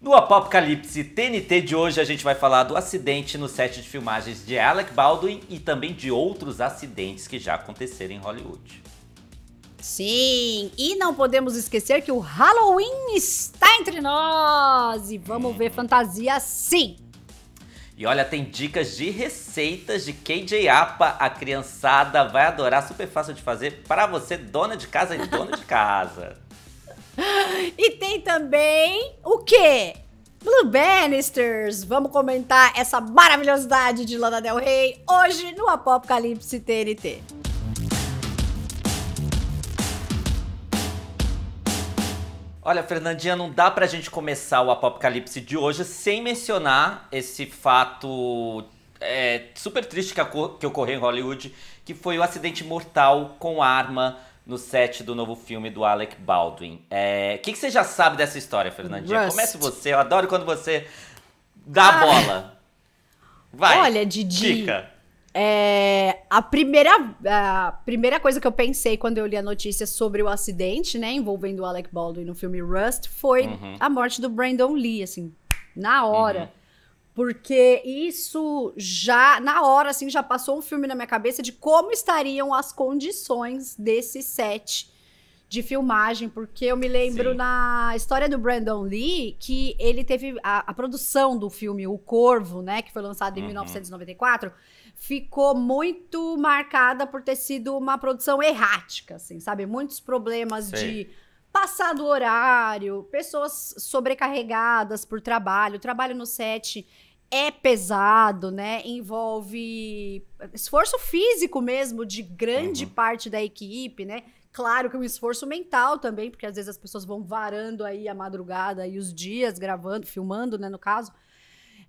No Apocalipse TNT de hoje a gente vai falar do acidente no set de filmagens de Alec Baldwin e também de outros acidentes que já aconteceram em Hollywood. Sim, e não podemos esquecer que o Halloween está entre nós e vamos ver fantasia sim. E olha, tem dicas de receitas de KJ Apa, a criançada vai adorar, super fácil de fazer para você, dona de casa e dona de casa. E tem também o quê? Blue Bannisters, vamos comentar essa maravilhosidade de Lana Del Rey hoje no Apocalipse TNT. Olha, Fernandinha, não dá pra gente começar o Apocalipse de hoje sem mencionar esse fato é, super triste que, que ocorreu em Hollywood, que foi o acidente mortal com arma no set do novo filme do Alec Baldwin. O é, que, que, você já sabe dessa história, Fernandinha? Rust. Comece você, eu adoro quando você dá a ah. bola. Vai. Olha, Didi. Dica. É, a, primeira, a primeira coisa que eu pensei quando eu li a notícia sobre o acidente, né, envolvendo o Alec Baldwin no filme Rust, foi uhum. a morte do Brandon Lee, assim, na hora. Uhum. Porque isso já, na hora, assim, já passou um filme na minha cabeça de como estariam as condições desse set de filmagem, porque eu me lembro Sim. na história do Brandon Lee que ele teve a, a, produção do filme O Corvo, né, que foi lançado em uhum. 1994, ficou muito marcada por ter sido uma produção errática, assim, sabe? Muitos problemas Sim. de passar do horário, pessoas sobrecarregadas por trabalho, trabalho no set é pesado, né? Envolve esforço físico mesmo de grande uhum. parte da equipe, né? Claro que é um esforço mental também, porque às vezes as pessoas vão varando aí a madrugada e os dias gravando, filmando, né, no caso.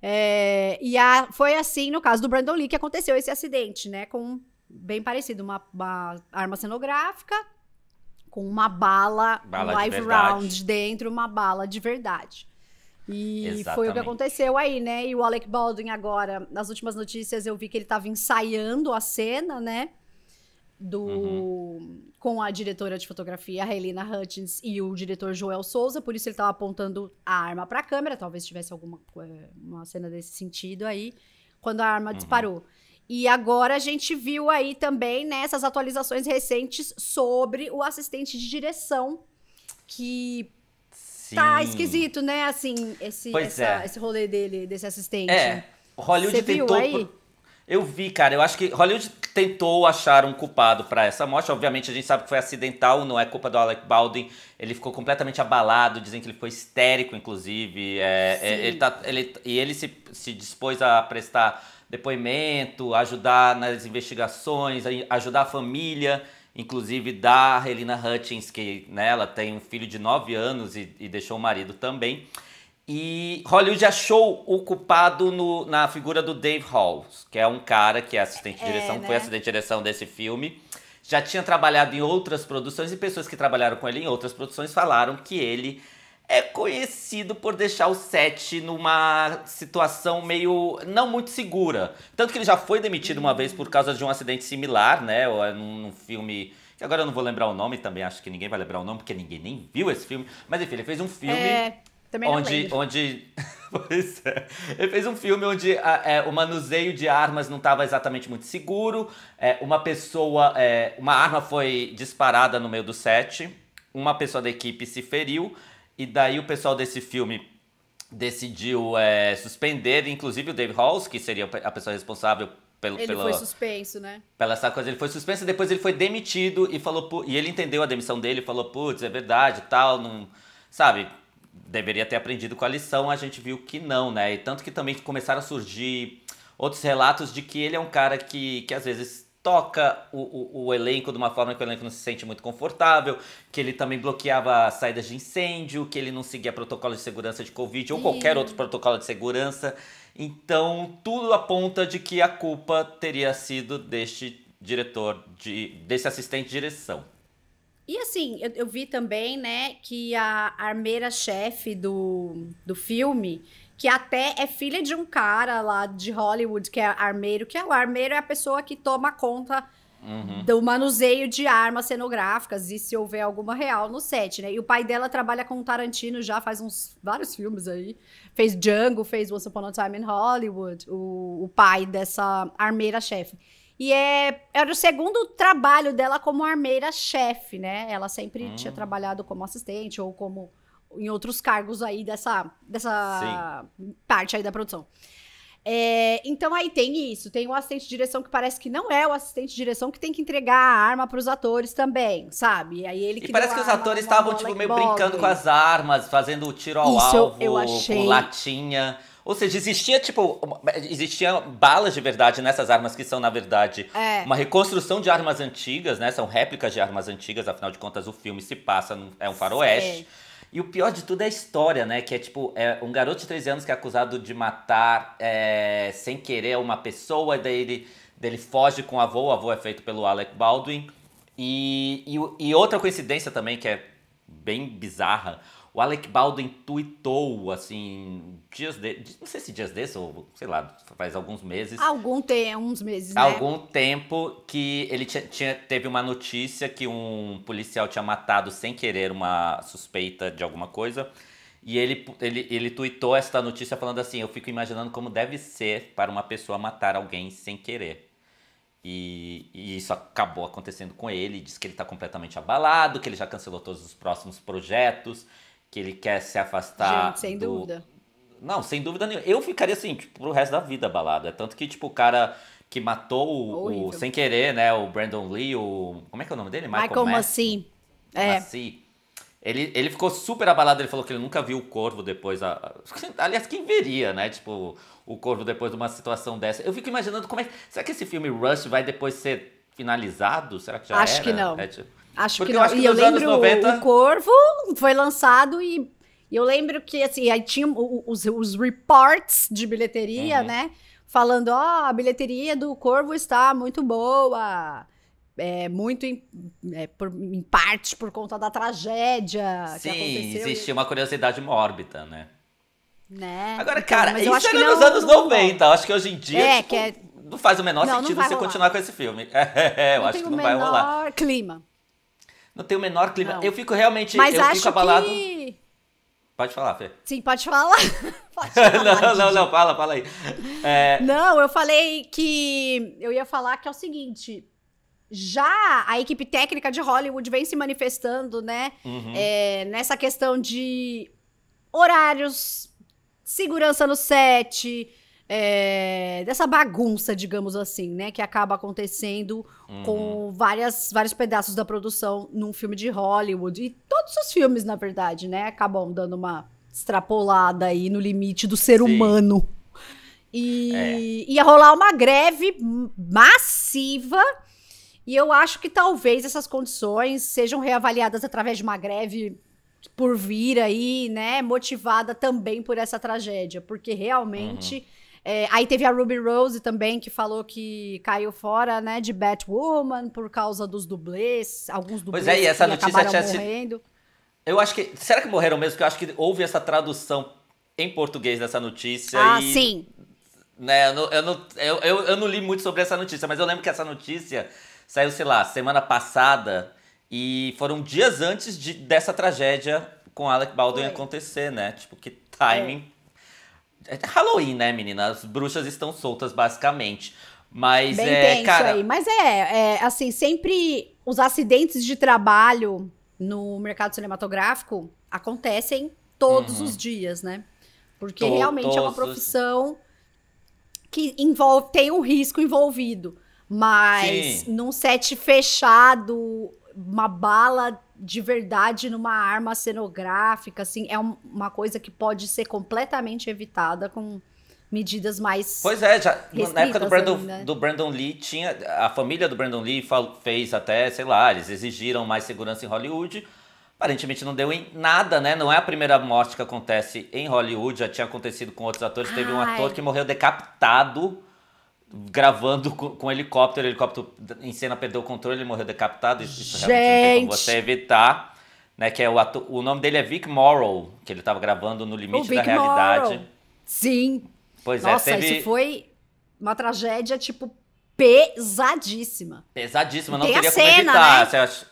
É, e a, foi assim no caso do Brandon Lee que aconteceu esse acidente, né? Com bem parecido, uma, uma arma cenográfica com uma bala, bala live round dentro, uma bala de verdade. E Exatamente. foi o que aconteceu aí, né? E o Alec Baldwin agora, nas últimas notícias eu vi que ele estava ensaiando a cena, né? Do uhum. com a diretora de fotografia, a Helena Hutchins, e o diretor Joel Souza, por isso ele estava apontando a arma para a câmera, talvez tivesse alguma uma cena desse sentido aí, quando a arma uhum. disparou. E agora a gente viu aí também nessas né, atualizações recentes sobre o assistente de direção que Tá Sim. Tá esquisito, né? Assim, esse, essa, é. esse rolê dele, desse assistente. É. Hollywood Você tentou. Eu vi, cara. Eu acho que Hollywood tentou achar um culpado para essa morte. Obviamente, a gente sabe que foi acidental, não é culpa do Alec Baldwin. Ele ficou completamente abalado, dizem que ele foi histérico, inclusive. É, é, ele tá, ele, e ele se, se dispôs a prestar depoimento, ajudar nas investigações, ajudar a família inclusive da Helena Hutchins, que né, ela tem um filho de 9 anos e, e deixou o marido também. E Hollywood achou o culpado no, na figura do Dave Halls, que é um cara que é assistente de é, direção, é, né? foi assistente de direção desse filme. Já tinha trabalhado em outras produções e pessoas que trabalharam com ele em outras produções falaram que ele é conhecido por deixar o set numa situação meio não muito segura. Tanto que ele já foi demitido uma vez por causa de um acidente similar, né? É num filme. Que agora eu não vou lembrar o nome também, acho que ninguém vai lembrar o nome, porque ninguém nem viu esse filme. Mas enfim, ele fez um filme. É... Também onde, onde pois é. Ele fez um filme onde é, o manuseio de armas não estava exatamente muito seguro. É, uma pessoa. É, uma arma foi disparada no meio do set. Uma pessoa da equipe se feriu. E daí o pessoal desse filme decidiu é, suspender, inclusive o Dave Halls, que seria a pessoa responsável pelo, ele pela, foi suspenso, né? Pela essa coisa, ele foi suspenso e depois ele foi demitido e falou e ele entendeu a demissão dele, falou putz, é verdade, tal, não, sabe? Deveria ter aprendido com a lição, a gente viu que não, né? E tanto que também começaram a surgir outros relatos de que ele é um cara que, que às vezes toca o, o, o, elenco de uma forma que o elenco não se sente muito confortável, que ele também bloqueava saídas de incêndio, que ele não seguia protocolo de segurança de Covid ou qualquer outro protocolo de segurança. Então, tudo aponta de que a culpa teria sido deste diretor, de, desse assistente de direção. E assim, eu, eu vi também, né, que a armeira-chefe do, do filme que até é filha de um cara lá de Hollywood, que é armeiro, que é o armeiro é a pessoa que toma conta uhum. do manuseio de armas cenográficas e se houver alguma real no set, né? E o pai dela trabalha com o Tarantino já faz uns vários filmes aí. Fez Django, fez Once Upon a Time in Hollywood, o, o pai dessa armeira-chefe. E é, era o segundo trabalho dela como armeira-chefe, né? Ela sempre uhum. tinha hum. trabalhado como assistente ou como em outros cargos aí dessa, dessa parte aí da produção. É, então aí tem isso, tem o assistente de direção que parece que não é o assistente de direção que tem que entregar a arma para os atores também, sabe? Aí ele que e parece que os atores estavam tipo meio brincando com as armas, fazendo o tiro ao isso alvo, eu achei... com latinha. Ou seja, existia, tipo, existiam balas de verdade nessas armas que são, na verdade, é. uma reconstrução de armas antigas, né? São réplicas de armas antigas, afinal de contas, o filme se passa, é um faroeste. E o pior de tudo é a história, né? Que é tipo, é um garoto de 13 anos que é acusado de matar é, sem querer uma pessoa, daí ele, daí ele foge com o avô, o avô é feito pelo Alec Baldwin. E, e, e outra coincidência também que é bem bizarra. O Alec Baldwin tweetou, assim, dias de, não sei se dias desses ou sei lá, faz alguns meses. Algum tempo uns meses, né? Algum tempo que ele tinha, tinha, teve uma notícia que um policial tinha matado sem querer uma suspeita de alguma coisa. E ele, ele, ele tweetou essa notícia falando assim: Eu fico imaginando como deve ser para uma pessoa matar alguém sem querer. E, e, isso acabou acontecendo com ele. Diz que ele está completamente abalado, que ele já cancelou todos os próximos projetos, que ele quer se afastar. Gente, sem do... dúvida. Não, sem dúvida nenhuma. Eu ficaria assim, tipo, pro resto da vida abalado. É tanto que, tipo, o cara que matou o, o, sem querer, né? O Brandon Lee, o. Como é que é o nome dele? Michael, Michael Massey. É. Massey. Ele, ele ficou super abalado, ele falou que ele nunca viu o corvo depois. A... Aliás, quem veria, né? Tipo, o corvo depois de uma situação dessa. Eu fico imaginando como é. Será que esse filme Rush vai depois ser finalizado? Será que já Acho era? que não. É, tipo... Acho Porque que não. Eu acho que e eu lembro 90... o Corvo foi lançado e eu lembro que assim, aí tinha os, os reports de bilheteria, uhum. né? Falando, ó, oh, a bilheteria do Corvo está muito boa. É, muito em, é, por, em parte por conta da tragédia Sim, que aconteceu. Sim, existia uma curiosidade mórbida, né? Né? Agora, então, cara, isso era que nos anos tá não, 90. Acho que hoje em dia. É, tipo, é... Não faz o menor sentido você rolar. continuar com esse filme. É, eu acho que não vai rolar. clima. Não tem o menor clima. Não. Eu fico realmente. Mas eu acho fico abalado. Que... Pode falar, Fê. Sim, pode falar. pode falar não, não, não, fala, fala aí. É... Não, eu falei que. Eu ia falar que é o seguinte. Já a equipe técnica de Hollywood vem se manifestando, né? Uhum. É, nessa questão de horários, segurança no set, é, dessa bagunça, digamos assim, né? Que acaba acontecendo uhum. com várias, vários pedaços da produção num filme de Hollywood. E todos os filmes, na verdade, né? Acabam dando uma extrapolada aí no limite do ser Sim. humano. E é. ia rolar uma greve massiva. E eu acho que talvez essas condições sejam reavaliadas através de uma greve por vir aí, né? Motivada também por essa tragédia, porque realmente uhum. É, aí teve a Ruby Rose também, que falou que caiu fora, né, de Batwoman por causa dos dublês, alguns dublês pois é, e essa que notícia acabaram tinha morrendo. Eu acho que... Será que morreram mesmo? Porque eu acho que houve essa tradução em português dessa notícia. Ah, e, sim. Né, eu, não, eu, não, eu, eu, eu não li muito sobre essa notícia, mas eu lembro que essa notícia saiu, sei lá, semana passada... E foram dias antes de, dessa tragédia com Alec Baldwin acontecer, né? Tipo, que timing é. É Halloween, né, menina? As bruxas estão soltas, basicamente. Mas Bem é, cara. Aí. Mas é, é, assim, sempre os acidentes de trabalho no mercado cinematográfico acontecem todos uhum. os dias, né? Porque realmente é uma profissão que envolve, tem um risco envolvido. Mas Sim. num set fechado, uma bala de verdade numa arma cenográfica, assim, é um, uma coisa que pode ser completamente evitada com medidas mais. Pois é, já, na época do né, Brandon, né? do Brandon Lee tinha. A família do Brandon Lee fez até, sei lá, eles exigiram mais segurança em Hollywood. Aparentemente não deu em nada, né? Não é a primeira morte que acontece em Hollywood, já tinha acontecido com outros atores. Ai. Teve um ah, ator é. que morreu decapitado gravando com, com um helicóptero, o helicóptero em cena perdeu o controle, ele morreu decapitado, isso, isso é realmente tem como você evitar, né, que é o ato, o nome dele é Vic Morrow, que ele estava gravando no limite da realidade. Morrow. Sim. Pois é, Nossa, é, teve... isso foi uma tragédia tipo pesadíssima. Pesadíssima, não tem teria a cena, como evitar. Né? Você acha...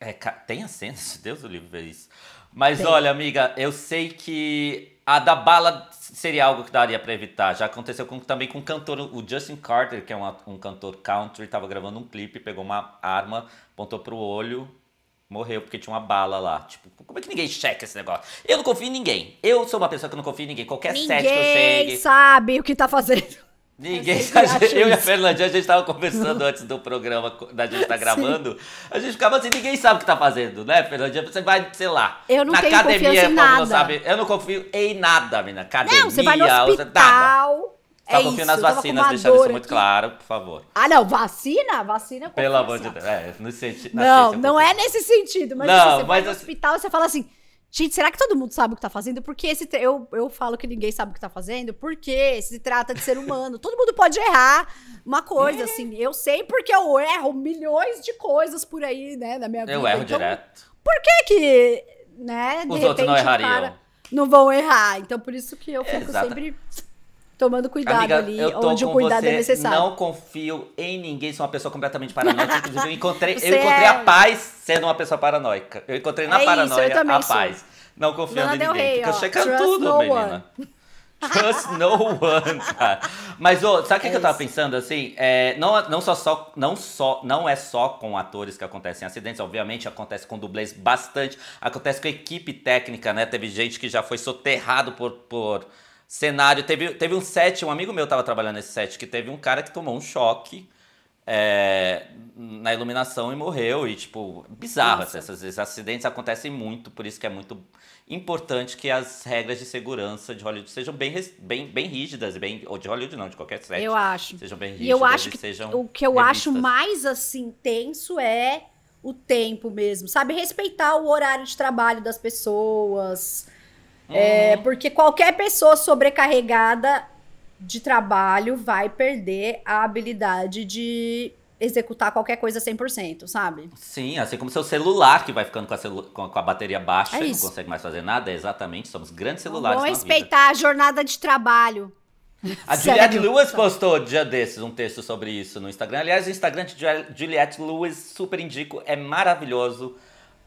é, tem a cena, Deus do livro ver isso. Mas tem. olha, amiga, eu sei que a da bala seria algo que daria para evitar. Já aconteceu com, também com o cantor, o Justin Carter, que é um, um cantor country, estava gravando um clipe, pegou uma arma, apontou pro olho, morreu porque tinha uma bala lá. Tipo, como é que ninguém checa esse negócio? Eu não confio em ninguém. Eu sou uma pessoa que não confia em ninguém. Qualquer ninguém set que eu chegue. Ninguém sabe o que tá fazendo. Ninguém. Gente, eu e a Fernandinha, a gente estava conversando antes do programa da gente estar tá gravando. Sim. A gente ficava assim, ninguém sabe o que está fazendo, né, Fernandinha? Você vai, sei lá. Eu não na tenho academia, confiança em nada. Não sabe, eu não confio em nada, menina. Academia, não, você vai no tá, tá. hospital. Só tá é confio nas vacinas, deixar isso muito aqui. claro, por favor. Ah, não, vacina? Vacina eu é Pelo amor de Deus. É, no senti, não, é não é nesse sentido. Mas não, você mas vai no hospital e você fala assim Gente, será que todo mundo sabe o que tá fazendo? Porque esse eu, eu falo que ninguém sabe o que tá fazendo, porque se trata de ser humano. todo mundo pode errar uma coisa, é. assim. Eu sei porque eu erro milhões de coisas por aí, né, na minha vida. Eu erro então, direto. Por que que, né, Os de repente, outros não errariam. Para, não vão errar. Então, por isso que eu fico Exato. sempre tomando cuidado Amiga, ali, onde o cuidado é você, é necessário. Não confio em ninguém, sou uma pessoa completamente paranoica. Inclusive, eu encontrei, eu encontrei é... a paz sendo uma pessoa paranoica. Eu encontrei na é paranoia isso, a sou. paz. Não confiando em ninguém. Rey, fica ó, checando tudo, no menina. One. Trust no one, cara. Mas, ô, sabe o é que, eu tava pensando, assim? É, não, não, só, só, não, só, não é só com atores que acontecem acidentes, obviamente, acontece com dublês bastante, acontece com equipe técnica, né? Teve gente que já foi soterrado por, por cenário. Teve, teve um set, um amigo meu estava trabalhando nesse set, que teve um cara que tomou um choque é, na iluminação e morreu. E, tipo, bizarro. Assim, esses, esses acidentes acontecem muito, por isso que é muito importante que as regras de segurança de Hollywood sejam bem, bem, bem rígidas, bem, ou de Hollywood não, de qualquer set. Eu acho. Sejam bem rígidas. E eu acho que o que eu revistas. acho mais, assim, tenso é o tempo mesmo, sabe? Respeitar o horário de trabalho das pessoas, é, uhum. É, porque qualquer pessoa sobrecarregada de trabalho vai perder a habilidade de executar qualquer coisa 100%, sabe? Sim, assim como seu celular que vai ficando com a, celu com a bateria baixa é e não consegue mais fazer nada, é exatamente, somos grandes celulares. Vamos respeitar vida. a jornada de trabalho. A Juliette Lewis postou dia desses um texto sobre isso no Instagram. Aliás, o Instagram de Juliette Lewis super indico, é maravilhoso.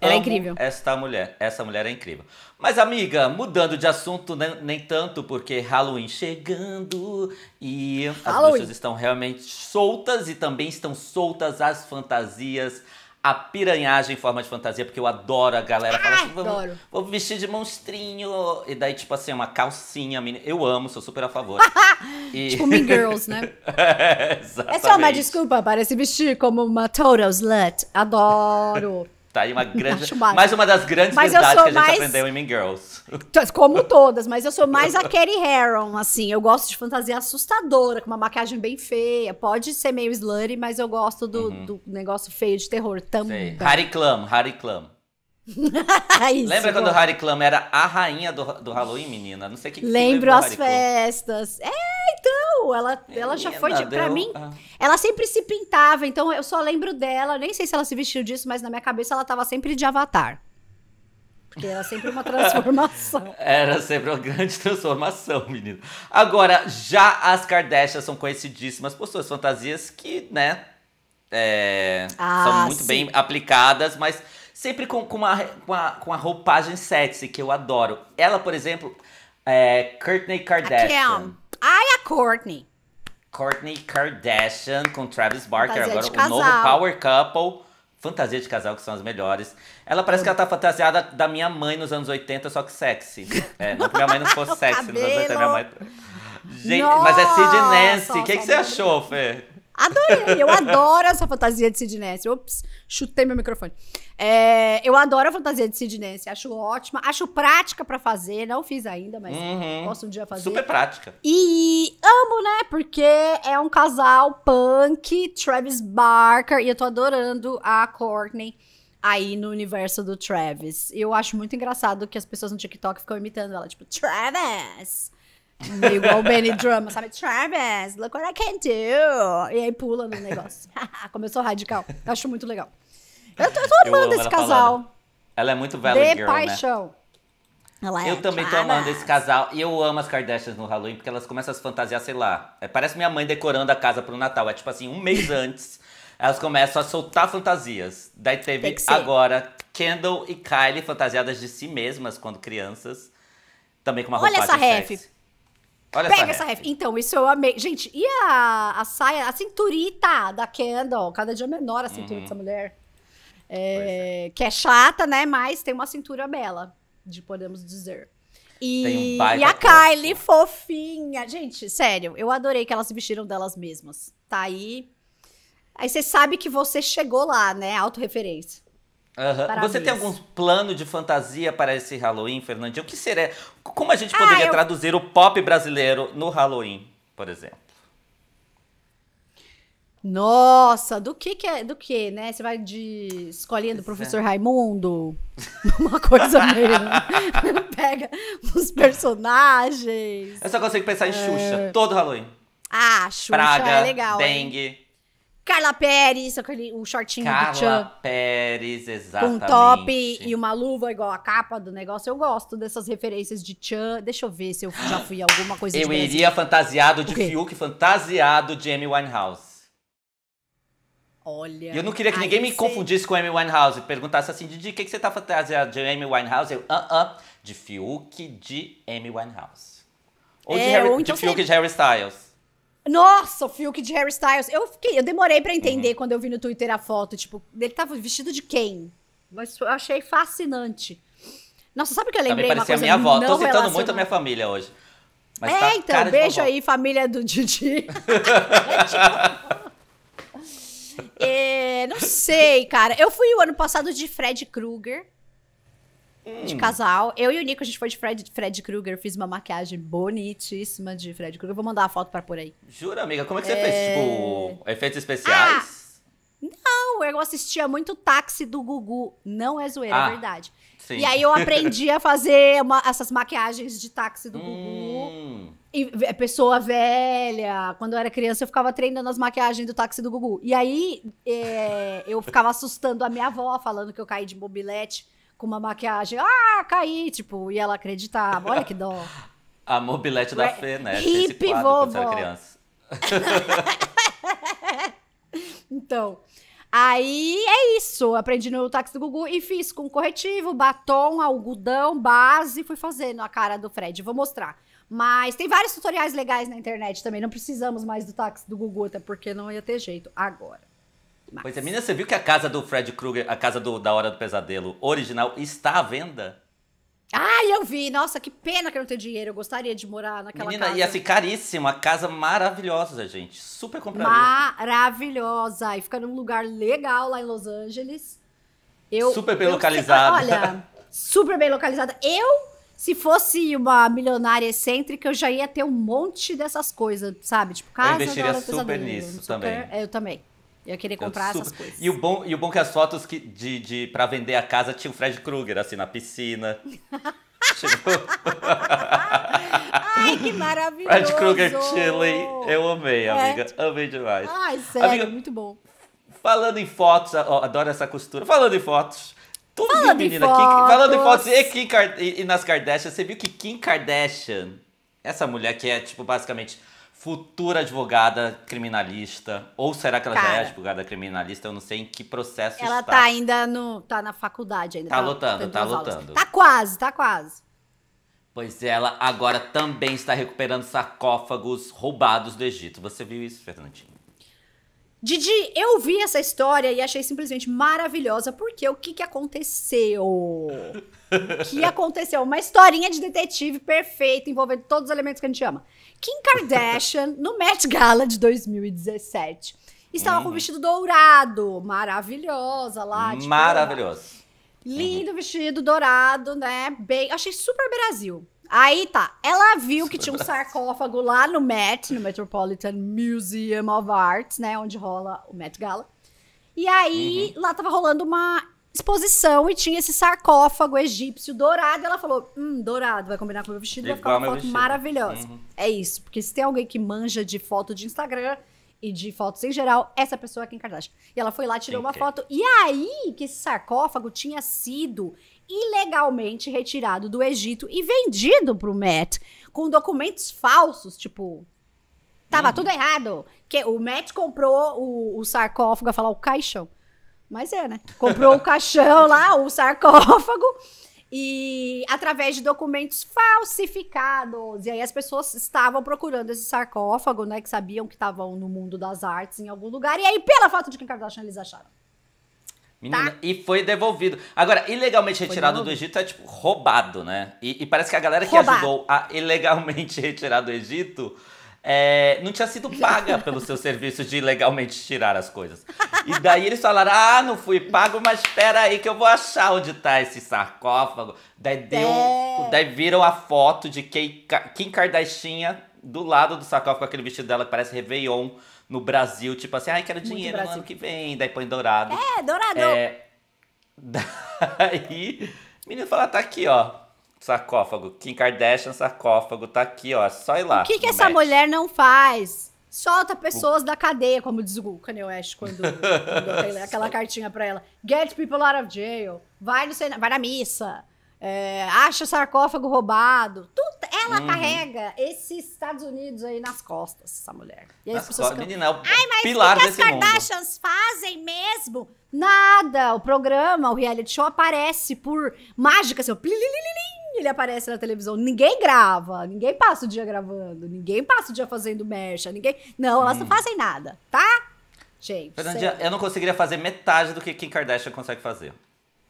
Ela é incrível. Esta mulher, essa mulher é incrível. Mas amiga, mudando de assunto nem, né, nem tanto, porque Halloween chegando e Halloween. as bruxas estão realmente soltas e também estão soltas as fantasias a piranhagem em forma de fantasia, porque eu adoro a galera falar assim, vamos, vou vestir de monstrinho. E daí, tipo assim, uma calcinha. Eu amo, sou super a favor. e... tipo Mean Girls, né? é, exatamente. É só uma desculpa para se vestir como uma total slut. Adoro. Tá aí uma grande. Mais uma das grandes mas verdades que a gente mais... aprendeu em Mean Girls. Como todas, mas eu sou mais a Carrie Heron, assim. Eu gosto de fantasia assustadora, com uma maquiagem bem feia. Pode ser meio slurry, mas eu gosto do, uhum. do negócio feio de terror também. Harry Klum, Harry Klum. Isso, Lembra quando o Harry Clum era a rainha do, do Halloween, menina? Não sei o que, que Lembro as festas. É! não, ela, é, ela já é, foi. De, pra mim, ah. ela sempre se pintava, então eu só lembro dela. Nem sei se ela se vestiu disso, mas na minha cabeça ela tava sempre de avatar. Porque era é sempre uma transformação. era sempre uma grande transformação, menino. Agora, já as Kardashians são conhecidíssimas por suas fantasias que, né, é, ah, são muito sim. bem aplicadas, mas sempre com, com, uma, com, a com a roupagem sexy, que eu adoro. Ela, por exemplo, é Kourtney Kardashian. Ai, a Courtney. Courtney Kardashian com Travis Barker, fantasia agora o novo Power Couple. Fantasia de casal, que são as melhores. Ela parece que ela tá fantasiada da minha mãe nos anos 80, só que sexy. É, não que minha mãe não fosse sexy nos anos 80, minha mãe. Gente, Nossa, mas é Sid Nancy. O que, que você achou, Fê? Adorei. Eu adoro essa fantasia de Sid Ness. Ops, chutei meu microfone. É, eu adoro a fantasia de Sid Ness. Acho ótima. Acho prática para fazer. Não fiz ainda, mas uhum. posso um dia fazer. Super prática. E amo, né? Porque é um casal punk, Travis Barker. E eu tô adorando a Courtney aí no universo do Travis. Eu acho muito engraçado que as pessoas no TikTok ficam imitando ela, tipo, Travis! igual o Benny Drama, sabe? Travis, look what I can do. E aí pula no negócio. Ah, começou radical. Eu acho muito legal. Eu tô, eu tô amando eu esse casal. Falando. Ela é muito Bella De Girl, né? paixão. Né? Ela é eu também cara. tô amando esse casal. E eu amo as Kardashians no Halloween, porque elas começam a se fantasiar, sei lá. É, parece minha mãe decorando a casa pro Natal. É tipo assim, um mês antes, elas começam a soltar fantasias. Daí teve agora Kendall e Kylie fantasiadas de si mesmas quando crianças. Também com uma Olha essa ref. Olha Pega essa ref. Então, isso eu amei. Gente, e a, a saia, a cinturita da Kendall? Cada dia menor a cintura uhum. dessa mulher. É, é. Que é chata, né? Mas tem uma cintura bela, de podemos dizer. E, um e a corpo. Kylie, fofinha. Gente, sério, eu adorei que elas se vestiram delas mesmas. Tá aí. Aí você sabe que você chegou lá, né? Autorreferência. Uhum. Você tem algum plano de fantasia para esse Halloween, Fernandinho? O que será? Como a gente poderia ah, eu... traduzir o pop brasileiro no Halloween, por exemplo? Nossa, do que que é, do que, né? Você vai de escolinha do é. professor Raimundo? Uma coisa meio. Pega os personagens. Eu só consigo pensar em é... Xuxa, todo Halloween. Ah, Xuxa é Praga, é legal. Dengue. Hein? Carla Pérez, aquele, o shortinho Carla do Carla Pérez, exatamente. Com um top e uma luva igual a capa do negócio. Eu gosto dessas referências de Chan. Deixa eu ver se eu já fui alguma coisa Eu iria fantasiado de Fiuk, fantasiado de Amy Winehouse. Olha. E eu não queria que ninguém me confundisse com Amy Winehouse. e Perguntasse assim, Didi, o que, que você tá fantasiado de Amy Winehouse? Eu, ah, uh, uh de Fiuk, de Amy Winehouse. Ou é, de, Harry, ou então de Fiuk, você... de Harry Styles. Nossa, o Fiuk de Harry Styles. Eu, fiquei, eu demorei para entender uhum. quando eu vi no Twitter a foto. Tipo, ele tava vestido de quem? Mas eu achei fascinante. Nossa, sabe o que eu tá lembrei? Também parecia uma a minha avó. Tô citando muito a minha família hoje. Mas é, tá então, beijo aí, família do Didi. É, tipo, é, não sei, cara. Eu fui o ano passado de Fred Krueger de hum. casal. Eu e o Nico, a gente foi de Fred, Fred Krueger. Fiz uma maquiagem bonitíssima de Fred Krueger. Vou mandar a foto pra por aí. Jura, amiga? Como é que você é... fez? Tipo, efeitos especiais? Ah, não, eu assistia muito Táxi do Gugu. Não é zoeira, é ah, é verdade. Sim. E aí eu aprendi a fazer uma, essas maquiagens de Táxi do hum. Gugu. E pessoa velha. Quando eu era criança, eu ficava treinando as maquiagens do táxi do Gugu. E aí, é, eu ficava assustando a minha avó, falando que eu caí de mobilete com uma maquiagem, ah, caí, tipo, e ela acreditava, olha que dó. A mobilete da fé Fê, né? Hip quadro vovó. então, aí é isso. Aprendi no táxi do Gugu e fiz com corretivo, batom, algodão, base, fui fazendo a cara do Fred. Vou mostrar. Mas tem vários tutoriais legais na internet também. Não precisamos mais do táxi do Gugu, até porque não ia ter jeito agora mais. Pois é, menina, você viu que a casa do Fred Krueger, a casa do, da Hora do Pesadelo original, está à venda? Ah, eu vi! Nossa, que pena que eu não tenho dinheiro. Eu gostaria de morar naquela Menina, casa. Menina, ia ser caríssima. Casa maravilhosa, gente. Super compraria. Maravilhosa! E fica num lugar legal lá em Los Angeles. Eu, super bem eu, localizada. Olha, super bem localizada. Eu, se fosse uma milionária excêntrica, eu já ia ter um monte dessas coisas, sabe? Tipo, casa... Eu investiria super pesadelo, nisso super, também. É, eu também. Eu queria então, comprar eu essas coisas. E o bom, e o bom que as fotos que de, de para vender a casa tinha o Fred Krueger assim na piscina. Ai, que maravilhoso! Fred Krueger chilling eu amei, é. amiga. Amei demais. Ai, sério, amiga, muito bom. Falando em fotos, adoro essa costura. Falando em fotos, tudo falando menina. fotos. Kim, falando em fotos e, Kim, e, e nas Kardashian, você viu que Kim Kardashian, essa mulher que é, tipo, basicamente futura advogada criminalista? Ou será que ela Cara, já é advogada criminalista? Eu não sei em que processo ela está. Ela tá ainda no, tá na faculdade ainda. Tá, tá lutando, tá lutando. Aulas. Tá quase, tá quase. Pois ela agora também está recuperando sarcófagos roubados do Egito. Você viu isso, Fernandinho? Didi, eu vi essa história e achei simplesmente maravilhosa, porque o que, que aconteceu? O que aconteceu? Uma historinha de detetive perfeita, envolvendo todos os elementos que a gente ama. Kim Kardashian, no Met Gala de 2017, estava uhum. com um hum. vestido dourado, maravilhosa lá. Tipo, maravilhoso. Né? Lindo uhum. vestido dourado, né? Bem, achei super Brasil. Aí tá, ela viu que tinha um sarcófago lá no Met, no Metropolitan Museum of Arts, né? Onde rola o Met Gala. E aí, uhum. lá tava rolando uma exposição e tinha esse sarcófago egípcio dourado. E ela falou: Hum, dourado, vai combinar com o meu vestido, Igual vai ficar uma foto vestido. maravilhosa. Uhum. É isso, porque se tem alguém que manja de foto de Instagram e de fotos em geral, essa pessoa é Kim Kardashian. E ela foi lá, tirou Sim, uma que... foto. E aí que esse sarcófago tinha sido ilegalmente retirado do Egito e vendido pro Matt com documentos falsos, tipo. Tava uhum. tudo errado. que O Matt comprou o, o sarcófago, ia falar o caixão. Mas é, né? Comprou o caixão lá, o sarcófago e através de documentos falsificados. E aí as pessoas estavam procurando esse sarcófago, né? Que sabiam que estavam no mundo das artes em algum lugar. E aí, pela foto de Kim Kardashian, eles acharam. Menina, tá. e foi devolvido. Agora, ilegalmente retirado do Egito é tipo roubado, né? E, e parece que a galera roubado. que ajudou a ilegalmente retirar do Egito é, não tinha sido paga pelo seu serviço de ilegalmente tirar as coisas. E daí eles falaram: ah, não fui pago, mas espera aí que eu vou achar onde tá esse sarcófago. Daí, deu, é. daí viram a foto de Kim Kardashian do lado do sarcófago, aquele vestido dela que parece Réveillon no Brasil, tipo assim, ai, quero dinheiro no ano que vem, daí põe dourado. É, dourado. É, daí, o menino fala, tá aqui, ó, sarcófago. Kim Kardashian, sarcófago, tá aqui, ó, é só ir lá. O que, que essa mulher não faz? Solta pessoas o... da cadeia, como diz o Kanye West quando, quando aquela, cartinha pra ela. Get people out of jail. Vai, no, vai na missa. É, acha sarcófago roubado. Tudo ela uhum. carrega esses Estados Unidos aí nas costas, essa mulher. E aí as pessoas ficam, menina, é Ai, mas pilar o que as Kardashians fazem mesmo? Nada. O programa, o reality show aparece por mágica, assim, ele aparece na televisão. Ninguém grava, ninguém passa o dia gravando, ninguém passa o dia fazendo mercha, ninguém. Não, elas hum. não uhum. fazem nada, tá? Gente. Fernandinha, eu não conseguiria fazer metade do que Kim Kardashian consegue fazer.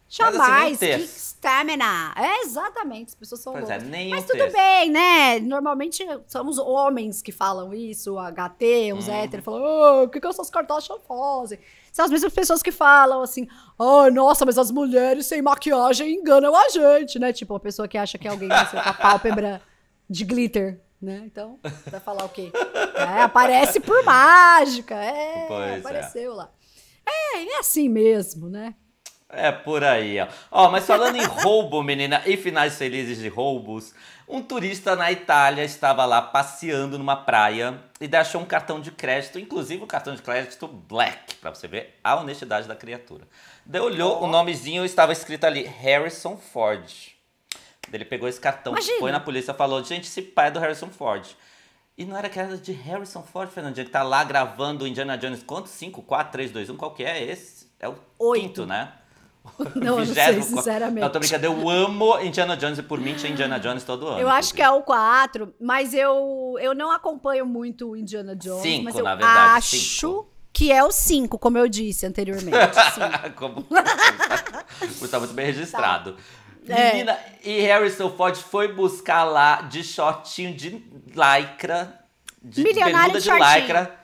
Jamais. Mas, assim, stamina. É, exatamente, as pessoas são pois é, loucas. É, nem Mas tudo texto. bem, né? Normalmente são os homens que falam isso, HT, os hum. héteros, falam, o que, que essas Kardashian fazem? São as mesmas pessoas que falam assim, oh, nossa, mas as mulheres sem maquiagem enganam a gente, né? Tipo, uma pessoa que acha que é alguém tá com a pálpebra de glitter. Né? Então, vai falar o quê? É, aparece por mágica. É, pois é. apareceu é. lá. É, é assim mesmo, né? É por aí, ó. Ó, mas falando em roubo, menina, e finais felizes de roubos, um turista na Itália estava lá passeando numa praia e deixou um cartão de crédito, inclusive um cartão de crédito black, para você ver a honestidade da criatura. Daí olhou oh. o nomezinho estava escrito ali Harrison Ford. Ele pegou esse cartão, Imagina. foi na polícia e falou: "Gente, esse pai é do Harrison Ford". E não era aquela de Harrison Ford, Fernandinha, que tá lá gravando Indiana Jones. Quanto? 5, 4, 3, 2, 1, qual que é esse? É o Oito. quinto, né? Não, eu não sei, sinceramente. Não, tô brincando. Eu amo Indiana Jones e por mim tinha Indiana Jones todo ano. Eu acho que é o 4, mas eu, eu não acompanho muito o Indiana Jones. 5, na verdade. Acho cinco. que é o 5, como eu disse anteriormente. como... Está muito bem registrado. Tá. É. Menina, é. e Harrison Ford foi buscar lá de shortinho de lycra. De Milionário bermuda de, de lycra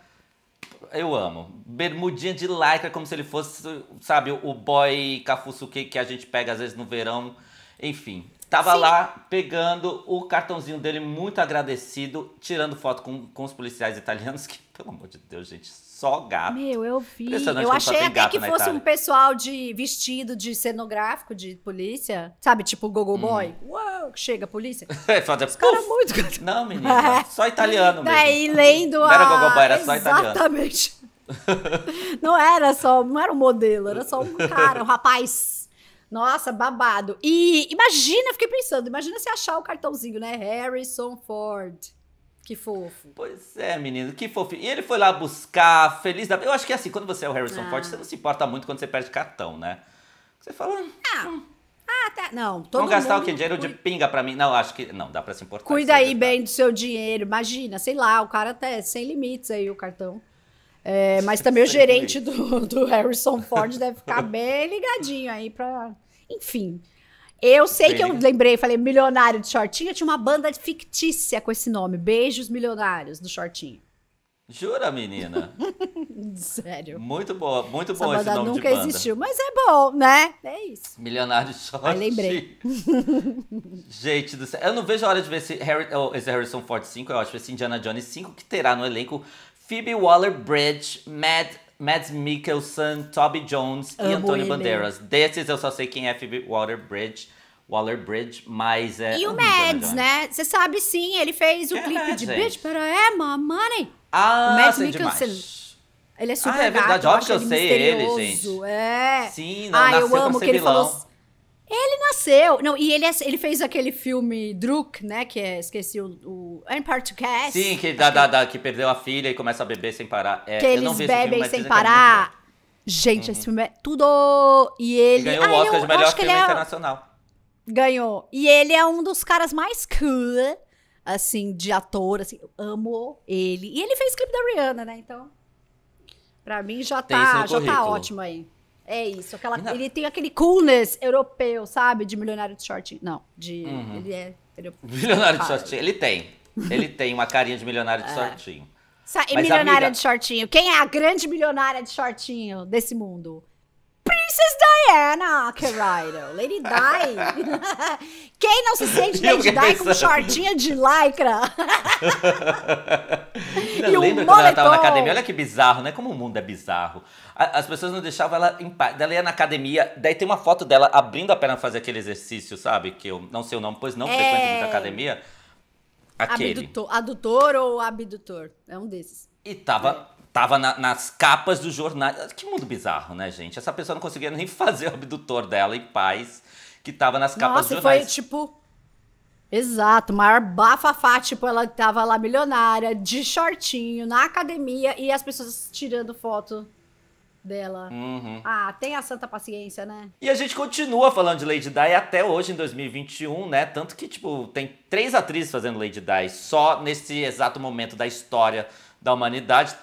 eu amo. Bermudinha de lycra, como se ele fosse, sabe, o boy cafuçuque que a gente pega às vezes no verão. Enfim, Tava Sim. lá pegando o cartãozinho dele, muito agradecido, tirando foto com, com os policiais italianos, que, pelo amor de Deus, gente, só gato. Meu, eu vi. Eu achei até que fosse Itália. um pessoal de vestido de cenográfico de polícia. Sabe, tipo Gogo hum. Boy. Uau, chega a polícia. é, fazer Os caras muito. Não, menina. É. Só italiano né, mesmo. e lendo a. Não era Gogo Boy, era só italiano. Exatamente. não era só, não era um modelo, era só um cara, um rapaz. Nossa, babado. E imagina, fiquei pensando, imagina se achar o cartãozinho, né? Harrison Ford. Que fofo. Pois é, menino, que fofo. E ele foi lá buscar, feliz da. Eu acho que é assim, quando você é o Harrison ah. Ford, você não se importa muito quando você perde cartão, né? Você fala. Hum, ah. Hum. Ah, tá. Não, todo Vamos gastar o quê? Dinheiro de pinga pra mim? Não, acho que. Não, dá pra se importar. Cuida aí tá. bem do seu dinheiro. Imagina, sei lá, o cara até tá sem limites aí o cartão. É, mas também o gerente do, do Harrison Ford deve ficar bem ligadinho aí pra. Enfim. Eu sei Sim. que eu lembrei, falei milionário de shortinho, tinha uma banda fictícia com esse nome, Beijos Milionários do shortinho. Jura, menina? Sério. Muito boa, muito Essa bom esse nome nunca de banda. existiu, mas é bom, né? É isso. Milionário de Shortinho. Aí lembrei. Gente do céu. Eu não vejo a hora de ver esse, Harry, oh, esse Harrison Ford 5, eu acho, esse Indiana Jones 5, que terá no elenco Phoebe Waller-Bridge, Matt Mads Mikkelsen, Toby Jones Amo e Antônio ele. Bandeiras. Desses eu só sei quem é Phoebe Waterbridge. Waller Bridge, mas é. E o Mads, né? Você sabe sim, ele fez o é, clipe de Bridge Bitch, pero é, my money. Ah, o Mads sei Mikkelsen. Demais. Ele é ah, super ah, é verdade, gato, óbvio que eu, sei ele, gente. É. Sim, não, ah, eu amo que vilão. ele falou não, e ele, é, ele fez aquele filme Druk, né? Que é, esqueci o. o é Empire to Cast. Sim, que, dá, dá, que perdeu a filha e começa a beber sem parar. É, que eles bebem filme, sem é parar. É Gente, uhum. esse filme é tudo! E ele. E ganhou o Oscar de melhor filme é... internacional. Ganhou. E ele é um dos caras mais cool, assim, de ator, assim. Eu amo ele. E ele fez clipe da Rihanna, né? Então. Pra mim já tá, já tá ótimo aí. É isso. Aquela, não. ele tem aquele coolness europeu, sabe? De milionário de shortinho. Não, de. Uhum. Ele é. Milionário de shortinho. Ele tem. Ele tem uma carinha de milionário de é. shortinho. e Mas, milionária amiga... de shortinho. Quem é a grande milionária de shortinho desse mundo? Princess Diana, ah, que querido. Lady Di. Quem não se sente Lady Di com shortinha de lycra? não, e lembra quando ela tava na academia? Olha que bizarro, né? Como o mundo é bizarro. As pessoas não deixavam ela em paz. Ela ia na academia, daí tem uma foto dela abrindo a perna pra fazer aquele exercício, sabe? Que eu não sei o nome, pois não é... frequento muita academia. Aquele. Abdutor, adutor ou abdutor. É um desses. E tava é. Tava na, nas capas do jornal. Ah, que mundo bizarro, né, gente? Essa pessoa não conseguia nem fazer o abdutor dela em paz, que tava nas capas Nossa, do jornal. Nossa, foi tipo Exato, maior bafafá, tipo, ela tava lá milionária, de shortinho, na academia, e as pessoas tirando foto dela. Uhum. Ah, tem a santa paciência, né? E a gente continua falando de Lady Di até hoje, em 2021, né? Tanto que, tipo, tem três atrizes fazendo Lady Di só nesse exato momento da história da humanidade.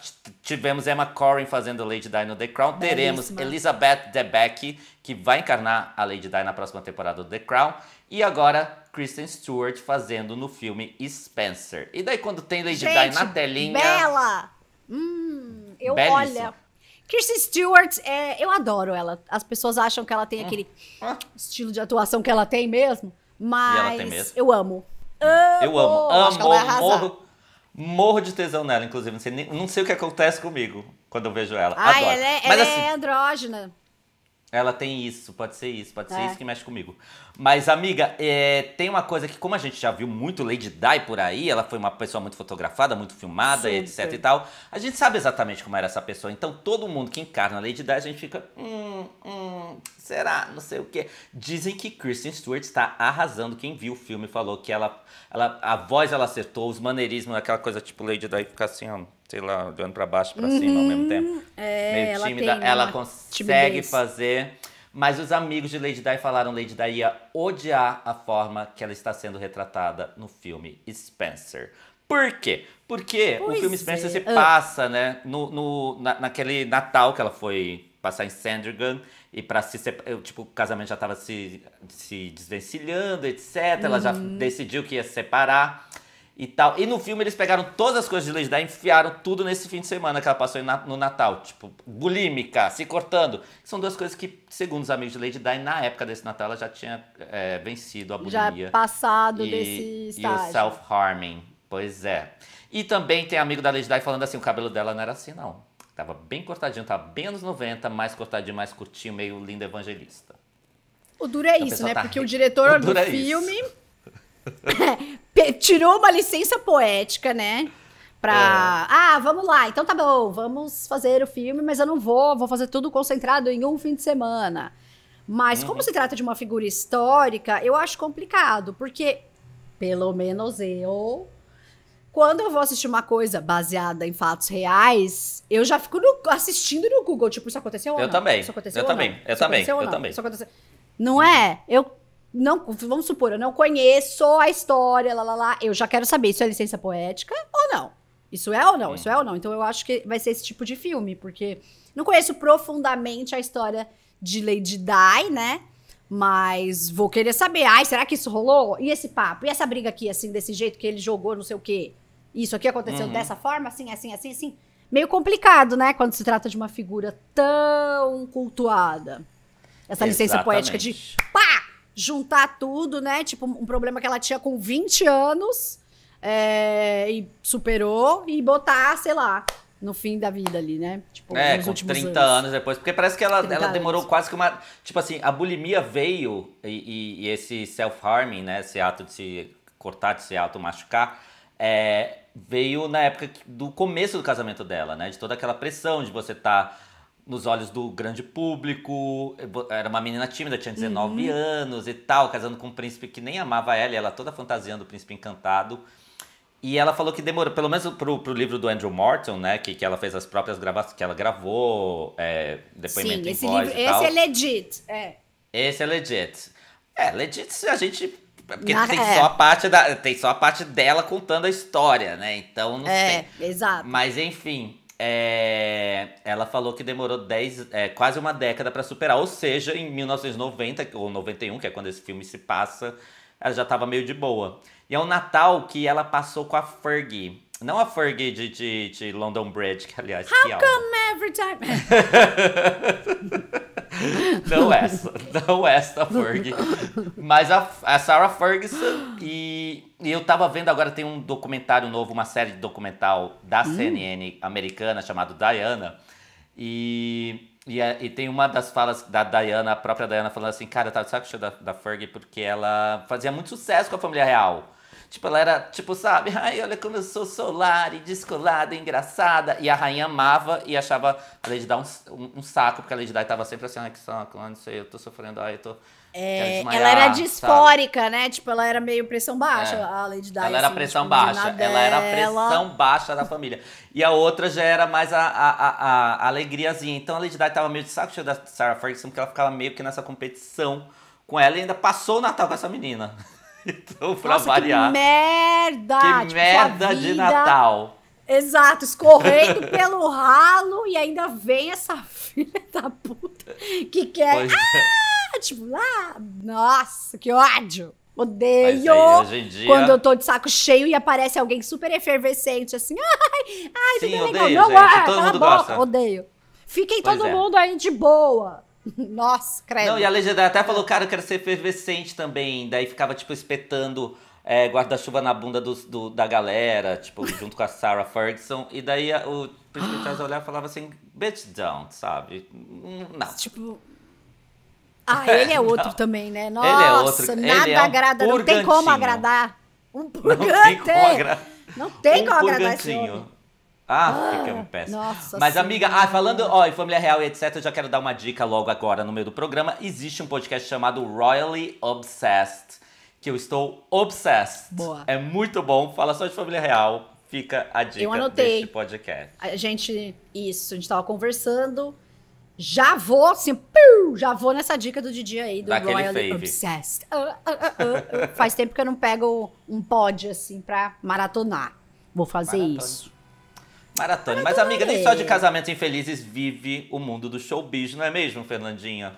Tivemos Emma Corrin fazendo Lady Di no The Crown. Teremos Elizabeth Debicki, que vai encarnar a Lady Di na próxima temporada do The Crown. E agora Kristen Stewart fazendo no filme Spencer. E daí quando tem Lady Gente, Di na telinha... Bela! Hum, eu Belíssima. olha... Kirsten Stewart, é, eu adoro ela. As pessoas acham que ela tem aquele hum. estilo de atuação que ela tem mesmo, mas tem mesmo. eu amo. Amo. Eu amo, amo, morro Morro de tesão nela, inclusive. Não sei, nem, não sei o que acontece comigo quando eu vejo ela. Ah, ela, é, Mas, ela é assim, é andrógena. Ela tem isso, pode ser isso, pode é. ser isso que mexe comigo. Mas, amiga, é, tem uma coisa que, como a gente já viu muito Lady Di por aí, ela foi uma pessoa muito fotografada, muito filmada, sim, etc sim. e tal, a gente sabe exatamente como era essa pessoa. Então, todo mundo que encarna Lady Di, a gente fica, hum, hum, será? Não sei o quê. Dizem que Kristen Stewart está arrasando. Quem viu o filme falou que ela, ela a voz ela acertou, os maneirismos, aquela coisa tipo Lady Di ficar assim, ó, sei lá, olhando para baixo, para uhum, cima ao mesmo uhum. tempo. É, meio tímida. Ela, ela consegue timidez. fazer mas os amigos de Lady Di falaram que Lady Di ia odiar a forma que ela está sendo retratada no filme Spencer. Por quê? Porque pois o filme Spencer é. se ah. passa, né, no, no, na, naquele Natal que ela foi passar em Sandringham e para se tipo, o casamento já estava se, se desvencilhando, etc. Ela já uhum. decidiu que ia se separar e tal. E no filme eles pegaram todas as coisas de Lady Di e enfiaram tudo nesse fim de semana que ela passou no Natal. Tipo, bulímica, se cortando. São duas coisas que, segundo os amigos de Lady Di, na época desse Natal ela já tinha é, vencido a bulimia. Já passado e, desse estágio. E o self-harming. Pois é. E também tem amigo da Lady Di falando assim, o cabelo dela não era assim não. Tava bem cortadinho, tava bem anos 90, mais cortadinho, mais curtinho, meio linda evangelista. O duro é então, isso, né? Tá... Porque o diretor o do é filme... Isso Tirou uma licença poética, né? Pra. É. Ah, vamos lá, então tá bom, vamos fazer o filme, mas eu não vou, vou fazer tudo concentrado em um fim de semana. Mas uhum. como se trata de uma figura histórica, eu acho complicado, porque, pelo menos eu, quando eu vou assistir uma coisa baseada em fatos reais, eu já fico no, assistindo no Google, tipo, isso aconteceu eu ou não? Também. Isso aconteceu eu ou também, não? eu isso também, eu também. Isso aconteceu... Não é? Eu não, vamos supor, eu não conheço a história, lá, lá, lá, eu já quero saber, isso é licença poética ou não? Isso é ou não? É. Isso é ou não? Então eu acho que vai ser esse tipo de filme, porque não conheço profundamente a história de Lady Di, né? Mas vou querer saber, ai, será que isso rolou? E esse papo? E essa briga aqui, assim, desse jeito que ele jogou, não sei o quê? Isso aqui aconteceu uhum. dessa forma, assim, assim, assim, assim? Meio complicado, né? Quando se trata de uma figura tão cultuada. Essa Exatamente. licença poética de pá! juntar tudo, né? Tipo, um problema que ela tinha com 20 anos é, e superou e botar, sei lá, no fim da vida ali, né? Tipo, é, com 30 anos. anos. depois. Porque parece que ela, ela demorou anos. quase que uma. Tipo assim, a bulimia veio e, e, e esse self-harming, né? Esse ato de se cortar, de se auto-machucar. É, veio na época do começo do casamento dela, né? De toda aquela pressão de você estar. Tá nos olhos do grande público. Eh, era uma menina tímida, tinha 19 uhum. anos e tal, casando com um príncipe que nem amava ela, e ela toda fantasiando o príncipe encantado. E ela falou que demorou, pelo menos pro, pro livro do Andrew Morton, né? Que, que ela fez as próprias gravações, que ela gravou é, depoimento Sim, em esse voz livro, Esse é legit, é. Esse é legit. É, legit a gente... Porque Na, tem, é. só a parte da, tem só a parte dela contando a história, né? Então não é, sei. É, exato. Mas enfim, é, ela falou que demorou dez é, quase uma década para superar, ou seja, em 1990 ou 91, que é quando esse filme se passa, ela já estava meio de boa. E é o um Natal que ela passou com a Fergie. Não a Fergie de, de, de London Bridge, que aliás. How que come every time? Não essa, não essa Ferg. Mas a, a Sarah Ferguson e, e, eu tava vendo agora tem um documentário novo, uma série de documental da hum. CNN americana chamado Diana. E, e, é, e, tem uma das falas da Diana, a própria Diana falando assim, cara, tá, eu tava de saco cheio da, da Ferg porque ela fazia muito sucesso com a família real. Tipo, ela era, tipo, sabe? Ai, olha como eu sou solar e descolada, engraçada. E a rainha amava e achava a Lady Di um, um, saco, porque a Lady Di tava sempre assim, ai, que saco, não sei, eu tô sofrendo, ai, eu tô... É, desmaiar, ela era disfórica, sabe? né? Tipo, ela era meio pressão baixa, é. a Lady Di. Ela assim, era tipo, pressão tipo, baixa, ela era pressão baixa da família. E a outra já era mais a, a, a, a alegriazinha. Então a Lady Di tava meio de saco cheio da Sarah Ferguson, porque ela ficava meio que nessa competição com ela e ainda passou o Natal com essa menina então, pra Nossa, variar. Que merda! Que tipo, merda de Natal! Exato, escorrendo pelo ralo e ainda vem essa filha da puta que quer. Pois é. ah! Tipo, ah, nossa, que ódio! É, odeio aí, dia... quando eu tô de saco cheio e aparece alguém super efervescente, assim, ai, ai, Sim, tudo odeio, legal. Não, gente, é, todo mundo boca, gosta. odeio. Fiquem pois todo é. mundo aí de boa. Nossa, credo. Não, e a Legendary até falou, cara, eu quero ser efervescente também. Daí ficava, tipo, espetando é, guarda-chuva na bunda do, do, da galera, tipo, junto com a Sarah Ferguson. E daí o Príncipe Charles olhava e falava assim, bitch don't, sabe? Hum, não. Tipo... Ah, ele é outro também, né? Nossa, ele é outro. nada é um agrada, purgantinho. não tem como agradar. Um purgante! Não tem como é. agradar, não tem um como agradar esse homem. Ah, ah ficamos péssimo. Nossa Mas, amiga, ah, falando ó, em família real e etc., eu já quero dar uma dica logo agora no meio do programa. Existe um podcast chamado Royally Obsessed, que eu estou obsessed. Boa. É muito bom, fala só de família real. Fica a dica eu anotei. deste podcast. A gente, isso, a gente tava conversando. Já vou, assim, já vou nessa dica do Didi aí, do Daquele Royally fave. Obsessed. Uh, uh, uh, Faz tempo que eu não pego um pod, assim, pra maratonar. Vou fazer isso. Maratona. Mas, amiga, nem só de casamentos infelizes vive o mundo do showbiz, não é mesmo, Fernandinha?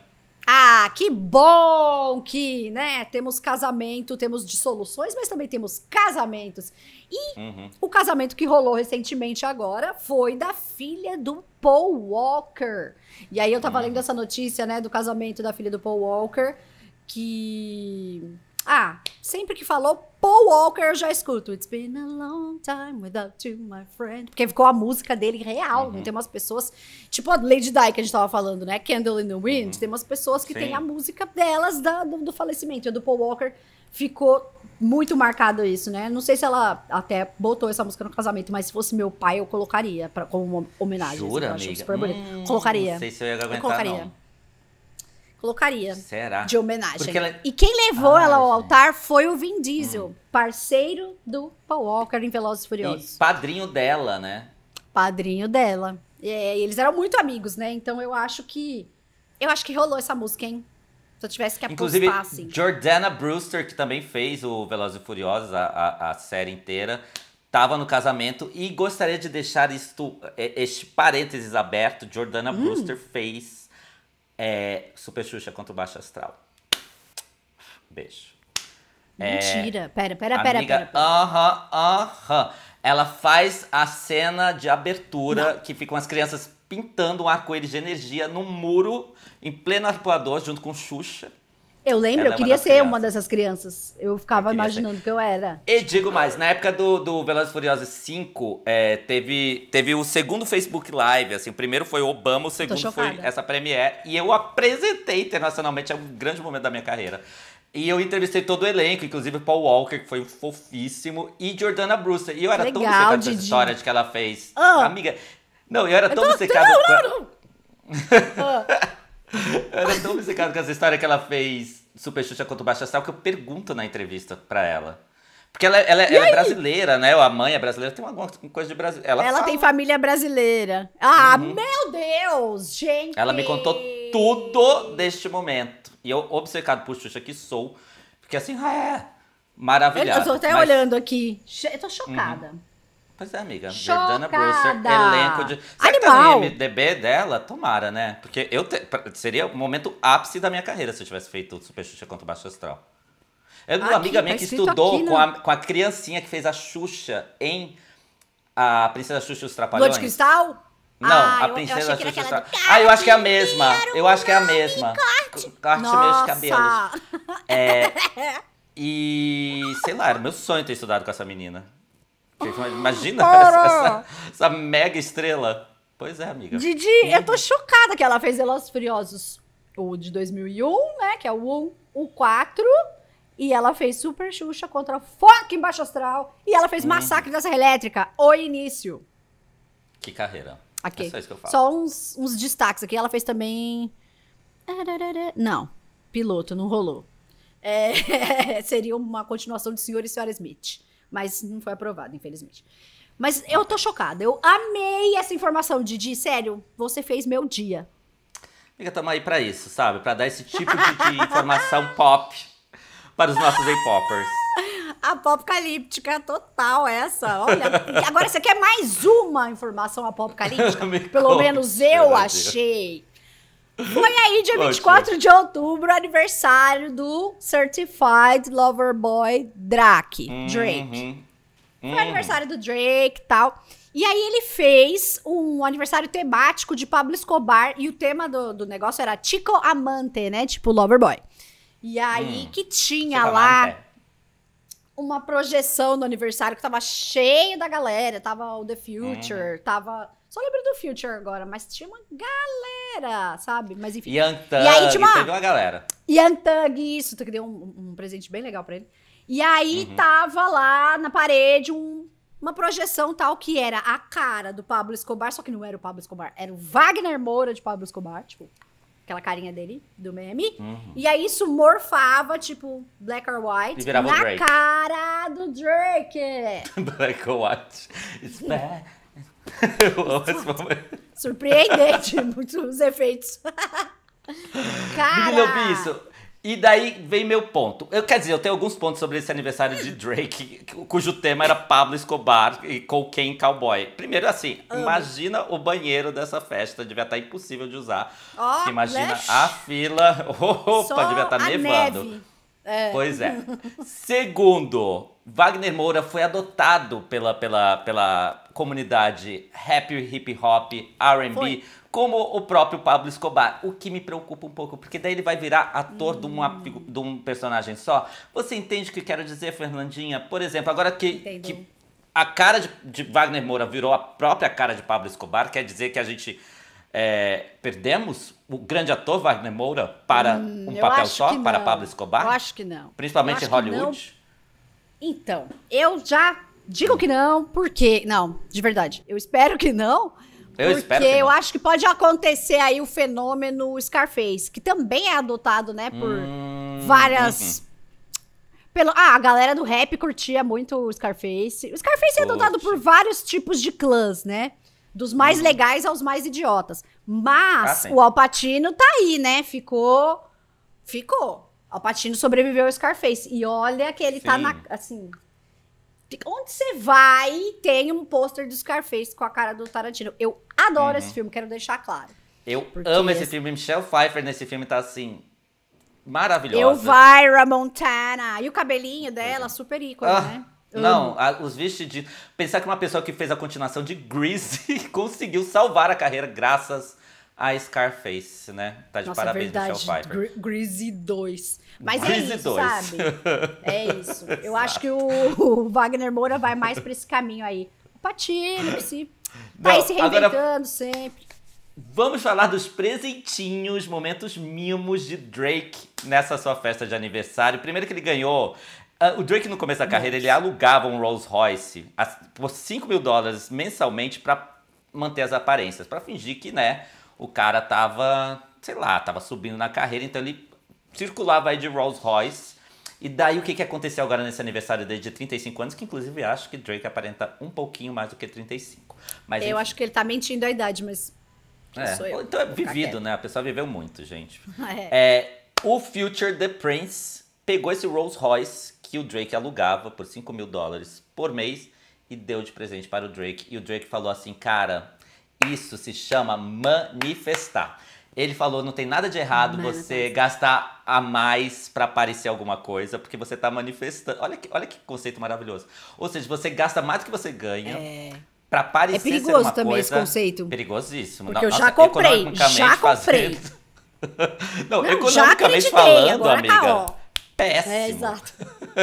Ah, que bom que, né, temos casamento, temos dissoluções, mas também temos casamentos. E uhum. o casamento que rolou recentemente agora foi da filha do Paul Walker. E aí eu tava uhum. lendo essa notícia, né, do casamento da filha do Paul Walker, que ah, sempre que falou Paul Walker, eu já escuto. It's been a long time without you, my friend. Porque ficou a música dele real. Uhum. Né? Tem umas pessoas, tipo a Lady Di que a gente tava falando, né? Candle in the Wind. Uhum. Tem umas pessoas que Sim. têm a música delas da, do, do falecimento. E do Paul Walker ficou muito marcado isso, né? Não sei se ela até botou essa música no casamento, mas se fosse meu pai, eu colocaria pra, como homenagem. Assim, Jura, assim, amiga? Hum, colocaria. Não sei se eu ia aguentar, eu colocaria. Não. Colocaria. Será? De homenagem. Ela... É- e quem levou ah, ela ao altar foi o Vin Diesel, hum. parceiro do Paul Walker em Velozes e Furiosos. E padrinho dela, né? Padrinho dela. É, eles eram muito amigos, né? Então eu acho que. Eu acho que rolou essa música, hein? Se eu tivesse que apostar, Inclusive, assim. Jordana Brewster, que também fez o Velozes e Furiosos, a, a, a série inteira, estava no casamento e gostaria de deixar isto, este parênteses aberto. Jordana hum. Brewster fez é, Super Xuxa contra o Baixo Astral. Beijo. Mentira. É, pera, pera, pera, amiga, pera. Aham, aham. Ela faz a cena de abertura Não. que ficam as crianças pintando um arco-íris de energia num muro em pleno arpoador junto com Xuxa. Eu lembro, Ela eu é queria ser uma dessas crianças. Eu ficava eu imaginando ser. que eu era. E digo mais, na época do, do Velozes Furiosos 5, é, teve, teve o segundo Facebook Live, assim, o primeiro foi o Obama, o segundo foi essa premiere. E eu apresentei internacionalmente, é um grande momento da minha carreira. E eu entrevistei todo o elenco, inclusive Paul Walker, que foi fofíssimo, e Jordana Brewster. E eu era Legal, tão obcecado com essa história de que ela fez. Ah. Amiga, não, eu era eu tão então, obcecado... Tô... Eu era tão obcecado com essa história que ela fez Super Xuxa contra o Baixo Astral que eu pergunto na entrevista pra ela. Porque ela, ela, ela é brasileira, né? A mãe é brasileira, tem alguma coisa de Brasil. Ela, ela tem família brasileira. Ah, uhum. meu Deus, gente! Ela me contou tudo deste momento. E eu, obcecado por Xuxa que sou, porque assim, ah, é maravilhoso. Eu tô até Mas... olhando aqui. Eu tô chocada. Uhum. Pois é, amiga. Jordana Brewster, elenco de. Animal. Tá MDB dela? Tomara, né? Porque eu te... seria o momento ápice da minha carreira se eu tivesse feito o Super Xuxa contra o Baixo Astral. Eu, tenho uma amiga minha tá que estudou aqui, né? com, a, com a criancinha que fez a Xuxa em A Princesa Xuxa e os Trapalhões. Lua de Cristal? Não, ah, a princesa eu, e Xuxa. Era... Ah, eu acho que é a mesma. Eu acho que é a mesma. Corte, corte meus cabelos. É, e sei lá, era meu sonho ter estudado com essa menina. Imagina essa, essa, mega estrela. Pois é, amiga. Didi, eu tô chocada que ela fez Elas Furiosos, o de 2001, né? Que é o 1, o 4. E ela fez Super Xuxa contra a Foca em Baixo Astral. E ela fez hum. Massacre hum. da Serra Elétrica, o início. Que carreira. Okay. É só isso que eu falo. Só uns, uns destaques aqui. Ela fez também. Não, piloto, não rolou. É, seria uma continuação de Senhor e Senhora Smith. Mas não foi aprovado, infelizmente. Mas eu tô chocada. Eu amei essa informação, Didi. Sério, você fez meu dia. Amiga, estamos aí para isso, sabe? Para dar esse tipo de, de informação pop para os nossos A-poppers. Apocalíptica total essa. Olha, agora você quer mais uma informação apocalíptica? Me Pelo conta, menos eu achei. Foi aí, dia 24 Ótimo. de outubro, aniversário do Certified Lover Boy Drake. Uhum. Drake. Foi uhum. aniversário do Drake e tal. E aí ele fez um aniversário temático de Pablo Escobar e o tema do, do negócio era Chico Amante, né? Tipo Lover Boy. E aí hum. que tinha Chico lá Amante. É. uma projeção do aniversário que tava cheio da galera. Tava o The Future, uhum. tava só lembro do Future agora, mas tinha uma galera, sabe? Mas enfim. Young Thug, e aí, tinha uma... teve uma galera. Thug, isso, tu que deu um, um, presente bem legal pra ele. E aí uhum. tava lá na parede um, uma projeção tal que era a cara do Pablo Escobar, só que não era o Pablo Escobar, era o Wagner Moura de Pablo Escobar, tipo, aquela carinha dele, do meme. Uhum. E aí isso morfava, tipo, black or white, na cara do Drake. black or white. It's bad. É eu Surpreendente, muitos efeitos. Cara! isso. E daí vem meu ponto. Eu, quer dizer, eu tenho alguns pontos sobre esse aniversário de Drake, cujo tema era Pablo Escobar e Cocaine Cowboy. Primeiro, assim, imagina o banheiro dessa festa, devia estar tá impossível de usar. Oh, imagina a fila. Opa, Só devia estar tá nevando. Neve. É. Pois é. Segundo, Wagner Moura foi adotado pela, pela, pela comunidade rap, hip hop, RB, como o próprio Pablo Escobar. O que me preocupa um pouco, porque daí ele vai virar ator hum. de, uma, de um personagem só. Você entende o que quero dizer, Fernandinha? Por exemplo, agora que, que a cara de, de, Wagner Moura virou a própria cara de Pablo Escobar, quer dizer que a gente. É, perdemos o grande ator Wagner Moura para hum, um papel só, para Pablo Escobar? Eu acho que não. Principalmente em Hollywood? Então, eu já digo que não, porque. Não, de verdade. Eu espero que não. Eu porque espero. Porque eu acho que pode acontecer aí o fenômeno Scarface, que também é adotado, né, por hum, várias. Uhum. Pelo, ah, a galera do rap curtia muito o Scarface. O Scarface Poxa. é adotado por vários tipos de clãs, né? Dos mais uhum. legais aos mais idiotas. Mas ah, o Alpatino tá aí, né? Ficou. Ficou. Alpatino sobreviveu ao Scarface. E olha que ele tá Sim. tá na. Assim. Onde você vai, tem um pôster do Scarface com a cara do Tarantino. Eu adoro uhum. esse filme, quero deixar claro. Eu amo esse, esse filme. Michelle Pfeiffer nesse filme tá assim. Maravilhosa. Eu Elvira Montana. E o cabelinho dela, é. super ícone, ah. né? Não, a, os vestidos. Pensar que uma pessoa que fez a continuação de Grease conseguiu salvar a carreira graças a Scarface, né? Tá de Nossa, é parabéns, verdade. Michelle Pfeiffer. Gre Greasy 2. Mas é Greasy é isso, 2. sabe? É isso. Eu acho que o, o, Wagner Moura vai mais pra esse caminho aí. O Patino, que se... Não, tá aí se reinventando agora... sempre. Vamos falar dos presentinhos, momentos mimos de Drake nessa sua festa de aniversário. Primeiro que ele ganhou Uh, o Drake, no começo da carreira, ele alugava um Rolls Royce por 5 mil dólares mensalmente para manter as aparências, para fingir que, né, o cara tava, sei lá, tava subindo na carreira, então ele circulava aí de Rolls Royce. E daí o que, que aconteceu agora nesse aniversário dele de 35 anos, que inclusive acho que Drake aparenta um pouquinho mais do que 35. Mas, eu enfim... acho que ele tá mentindo a idade, mas. É. Eu, então é vivido, né? A pessoa viveu muito, gente. é. é, o Future The Prince pegou esse Rolls Royce que o Drake alugava por 5 mil dólares por mês e deu de presente para o Drake. E o Drake falou assim: cara, isso se chama manifestar. Ele falou, não tem nada de errado você gastar a mais para parecer alguma coisa, porque você tá manifestando. Olha que, olha que conceito maravilhoso. Ou seja, você gasta mais do que você ganha. É. Pra parecer é perigoso ser também coisa... esse conceito. Perigosíssimo. Porque Nossa, eu já comprei, já comprei. Fazendo... não, não, economicamente já falando, tá amiga. Tá, péssimo. É, exato.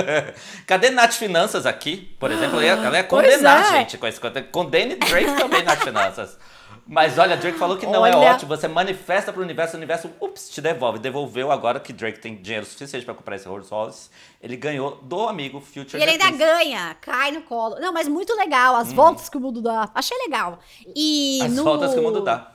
Cadê Nath Finanças aqui, por exemplo? Ela ia é, é ah, condenar, é. gente, com esse conteúdo. Condene Drake também, Nath Finanças. Mas olha, Drake falou que não é olha. é ótimo. Você manifesta para o universo, o universo, ups, te devolve. Devolveu agora que Drake tem dinheiro suficiente para comprar esse Rolls Royce. Ele ganhou do amigo Future. E ele ainda ganha, cai no colo. Não, mas muito legal. As hum. voltas que o mundo dá. Achei legal. E As no... voltas que o mundo dá.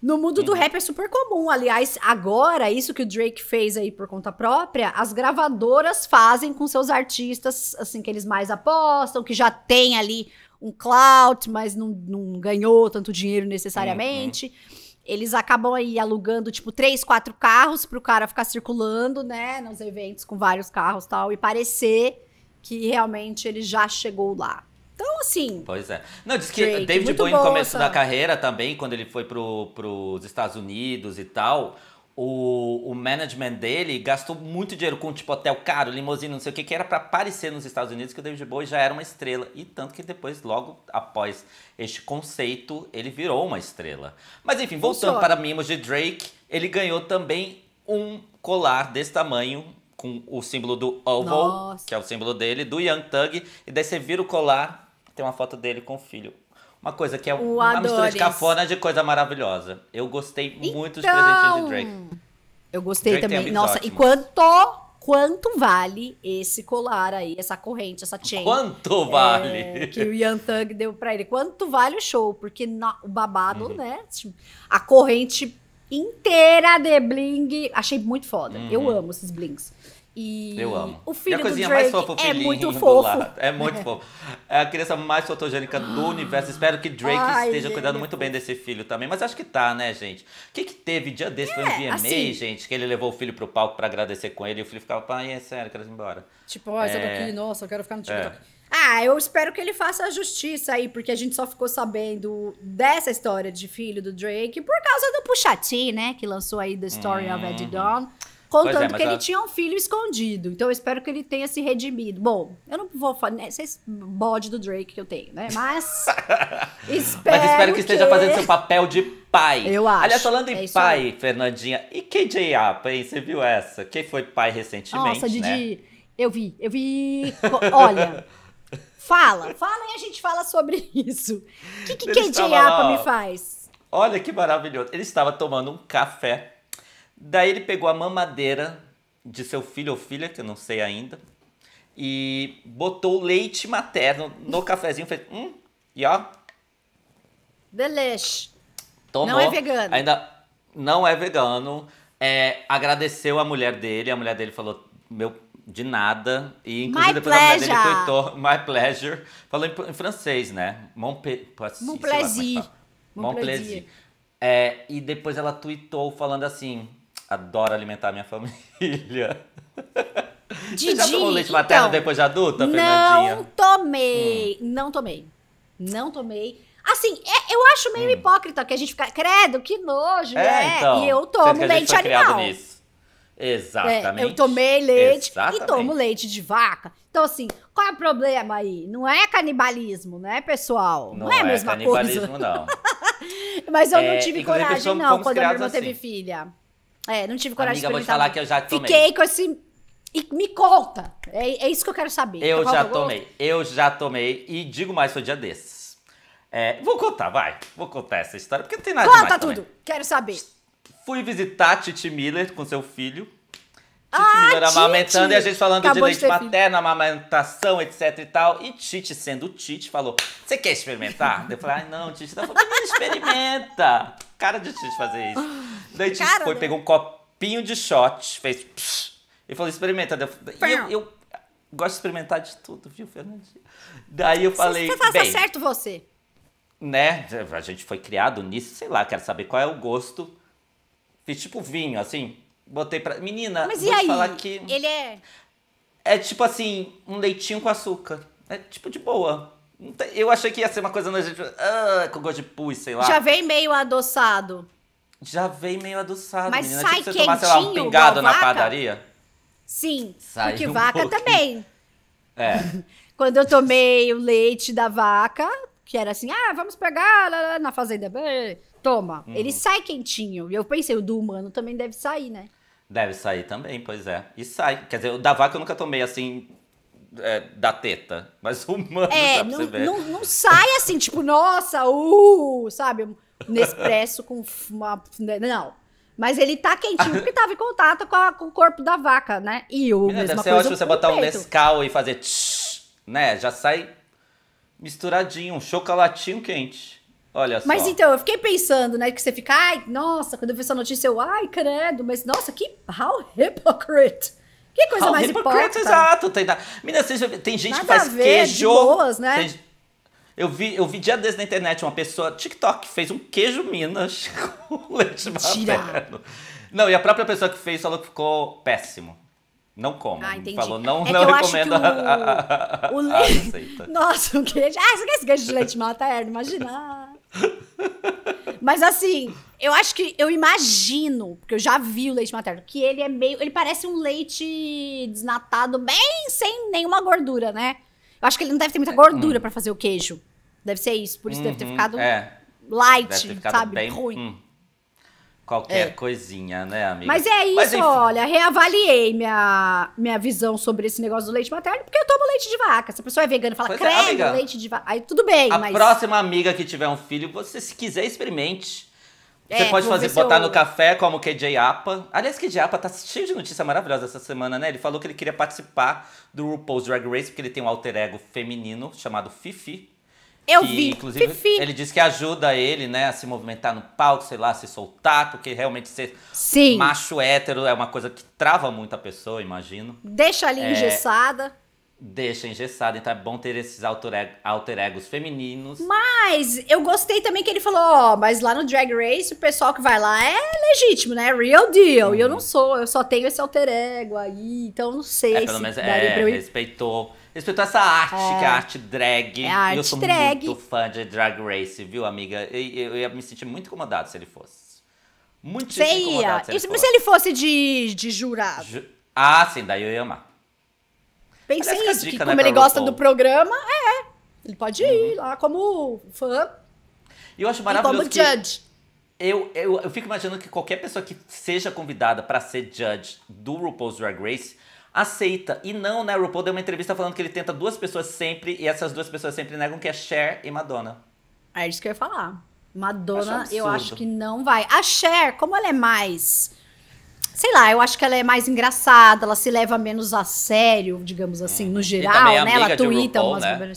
No mundo do uhum. rap é super comum. Aliás, agora, isso que o Drake fez aí por conta própria, as gravadoras fazem com seus artistas, assim, que eles mais apostam, que já tem ali um clout, mas não, não ganhou tanto dinheiro necessariamente. Uhum. Eles acabam aí alugando, tipo, três, quatro carros pro cara ficar circulando, né, nos eventos com vários carros tal, e parecer que realmente ele já chegou lá. Então, assim. Pois é. Não, diz que Drake, David Bowie, no começo essa... da carreira também, quando ele foi para os Estados Unidos e tal, o, o management dele gastou muito dinheiro com tipo hotel caro, limusine, não sei o que, que era para aparecer nos Estados Unidos que o David Bowie já era uma estrela. E tanto que depois, logo após este conceito, ele virou uma estrela. Mas enfim, voltando Funciona. para mimos de Drake, ele ganhou também um colar desse tamanho com o símbolo do Oval, Nossa. que é o símbolo dele, do Young Thug, e daí você vira o colar tem uma foto dele com o filho. Uma coisa que é o uma mistura de cafona de coisa maravilhosa. Eu gostei então, muito dos então! presentes de Drake. Eu gostei Drake é também. Nossa, ótimos. e quanto quanto vale esse colar aí, essa corrente, essa chain. Quanto é, vale? É, que o Ian Thug deu pra ele. Quanto vale o show? Porque na, o babado, uhum. né? Assim, a corrente inteira de bling. Achei muito foda. Uhum. Eu amo esses blings. E eu amo. O filho e a coisinha mais é é fofo, é muito fofo. É muito fofo. É a criança mais fotogênica do universo. Espero que Drake Ai, esteja cuidando é muito bem desse filho também. Mas acho que tá, né, gente? O que que teve dia desse? foi um VMA, assim, gente, que ele levou o filho pro palco pra agradecer com ele. E o filho ficava, pai, é sério, quero ir embora. Tipo, ó, essa é... daqui, nossa, eu quero ficar no TikTok. É. Ah, eu espero que ele faça a justiça aí, porque a gente só ficou sabendo dessa história de filho do Drake por causa do Puxati, né? Que lançou aí The Story of Eddie uhum. Dawn. É, contando é, que a... ele tinha um filho escondido. Então eu espero que ele tenha se redimido. Bom, eu não vou falar. Né, é esse bode do Drake que eu tenho, né? Mas. espero Mas espero que, que, esteja fazendo seu papel de pai. Eu acho. Aliás, falando é em é pai, aí. Fernandinha, e KJ Apa, hein? Você viu essa? Quem foi pai recentemente? Nossa, né? Didi, né? eu vi, eu vi. Olha. Fala, fala e a gente fala sobre isso. O que, que KJ Apa me faz? Olha que maravilhoso. Ele estava tomando um café Daí ele pegou a mamadeira de seu filho ou filha, que eu não sei ainda, e botou leite materno no cafezinho, fez hum, e ó. Beleza. Tomou. Não é vegano. Ainda não é vegano. É, agradeceu a mulher dele, a mulher dele falou, meu, de nada. E inclusive My depois pleasure. a mulher dele tweetou, my pleasure. Falou em, em francês, né? Mon, pe, assim, Mon é plaisir. Mon, Mon plaisir. plaisir. É, e depois ela tweetou falando assim, adoro alimentar minha família. Didi, Você já tomou leite então, materno depois de adulta, não Fernandinha? Não tomei, hum. não tomei. Não tomei. Assim, é, eu acho meio hum. hipócrita que a gente fica, credo, que nojo, é, né? Então, e eu tomo leite animal. Nisso. Exatamente. É, eu tomei leite Exatamente. e tomo leite de vaca. Então, assim, qual é o problema aí? Não é canibalismo, né, pessoal? Não, não é a é mesma é canibalismo, coisa. não. Mas eu não é, tive coragem, não, quando a minha irmã assim. teve filha. É, não tive coragem Amiga, de experimentar. Amiga, vou te falar que eu já tomei. Fiquei com esse... E me conta. É, é isso que eu quero saber. Eu já é tomei. Eu já tomei. E digo mais, foi dia desses. É, vou contar, vai. Vou contar essa história, porque não tem nada Conta demais tudo. Também. Quero saber. Fui visitar a Titi Miller com seu filho. Titi ah, Miller Titi. amamentando e a gente falando Acabou de leite de materno, filho. amamentação, etc e tal. E Titi, sendo Titi, falou: Você quer experimentar? eu falei: ah, não, Titi. Ela falou: Menina, experimenta cara de X fazer isso. Ah, Daí Tiz tipo, foi, né? pegou um copinho de shot, fez psh, e falou: experimenta. eu, eu, gosto de experimentar de tudo, viu, Fernandinha? Daí eu falei. Você faça certo você. Né? A gente foi criado nisso, sei lá, quero saber qual é o gosto. Fiz tipo vinho, assim. Botei pra. Menina, Mas vou e aí? falar que. Ele é. É tipo assim, um leitinho com açúcar. É tipo de boa. Eu achei que ia ser uma coisa nojenta, tipo, ah, com gosto de pus, sei lá. Já vem meio adoçado. Já vem meio adoçado, Mas menina. Tipo, sai tipo você tomar, sei lá, um pingado na padaria. Sim, sai porque um vaca pouquinho. também. É. Quando eu tomei o leite da vaca, que era assim, ah, vamos pegar lá, lá, na fazenda. Toma. Hum. Ele sai quentinho. E eu pensei, o do humano também deve sair, né? Deve sair também, pois é. E sai. Quer dizer, o da vaca eu nunca tomei assim, é, da teta, mas humano é, não, não, não, sai assim, tipo, nossa, uh, sabe? Nespresso com uma. Né, não. Mas ele tá quentinho porque tava em contato com, a, com o corpo da vaca, né? E o. Menina, mesma deve ser coisa ótimo você botar peito. um Nescau e fazer. Tsh, né? Já sai misturadinho, um chocolatinho quente. Olha só. Mas então, eu fiquei pensando, né? Que você fica, ai, nossa, quando eu vi essa notícia, eu, ai, credo, mas nossa, que. How hypocrite! Que coisa Raul ah, mais hipócrita. Exato. Tem, menina, tem gente Nada que faz ver, queijo. boas, né? Tem, eu vi, eu vi dia desses na internet uma pessoa, TikTok, fez um queijo Minas com leite materno. Não, e a própria pessoa que fez falou que ficou péssimo. Não como. Ah, entendi. Falou, não, é não recomendo o, a, a, a, a, o leite. Nossa, o queijo. Ah, você quer esse queijo de leite materno? Imagina. Mas assim, eu acho que eu imagino, porque eu já vi o leite materno, que ele é meio. Ele parece um leite desnatado, bem sem nenhuma gordura, né? Eu acho que ele não deve ter muita gordura hum. para fazer o queijo. Deve ser isso, por isso uhum, deve ter uhum. ficado é. light, ter ficado sabe? Bem, ruim. Hum qualquer é. coisinha, né, amiga? Mas é isso, Mas, olha, reavaliei minha, minha visão sobre esse negócio do leite materno, porque eu tomo leite de vaca. Se a pessoa é vegana e fala, pois creme, é, leite de vaca, aí tudo bem, a mas... próxima amiga que tiver um filho, você, se quiser, experimente. Você é, pode fazer, botar eu... no café como KJ Apa. Aliás, KJ Apa tá cheio de notícia maravilhosa essa semana, né? Ele falou que ele queria participar do RuPaul's Drag Race, porque ele tem um alter ego feminino chamado Fifi. Eu que, vi. Inclusive, Fifi. ele diz que ajuda ele, né, a se movimentar no palco, sei lá, a se soltar, porque realmente ser Sim. macho hétero é uma coisa que trava muito a pessoa, imagino. Deixa ali é... engessada deixa engessado, então é bom ter esses alter, ego, alter egos femininos. Mas eu gostei também que ele falou, ó, mas lá no Drag Race o pessoal que vai lá é legítimo, né? Real deal. E eu não uhum. sou, eu só tenho esse alter ego aí, então não sei é, pelo menos, é, eu... respeitou. Respeitou essa arte, é, que é a é. arte drag. É a arte eu sou drag. muito fã de Drag Race, viu, amiga? Eu, eu, eu ia me sentir muito incomodado se ele fosse. Muito incomodado se ele, se ele fosse de, de jurado? Ju... Ah, sim, daí eu ia amar. Pense nisso, que né, como ele gosta do programa, é. Ele pode ir uhum. lá como fã. E eu acho maravilhoso. como judge. Eu, eu, eu fico imaginando que qualquer pessoa que seja convidada para ser judge do RuPaul's Drag Race aceita. E não, né? O RuPaul deu uma entrevista falando que ele tenta duas pessoas sempre e essas duas pessoas sempre negam que é Cher e Madonna. É isso que eu ia falar. Madonna, acho eu acho que não vai. A Cher, como ela é mais sei lá, eu acho que ela é mais engraçada, ela se leva menos a sério, digamos assim, uhum. no geral, é né? Ela tuita RuPaul, umas né?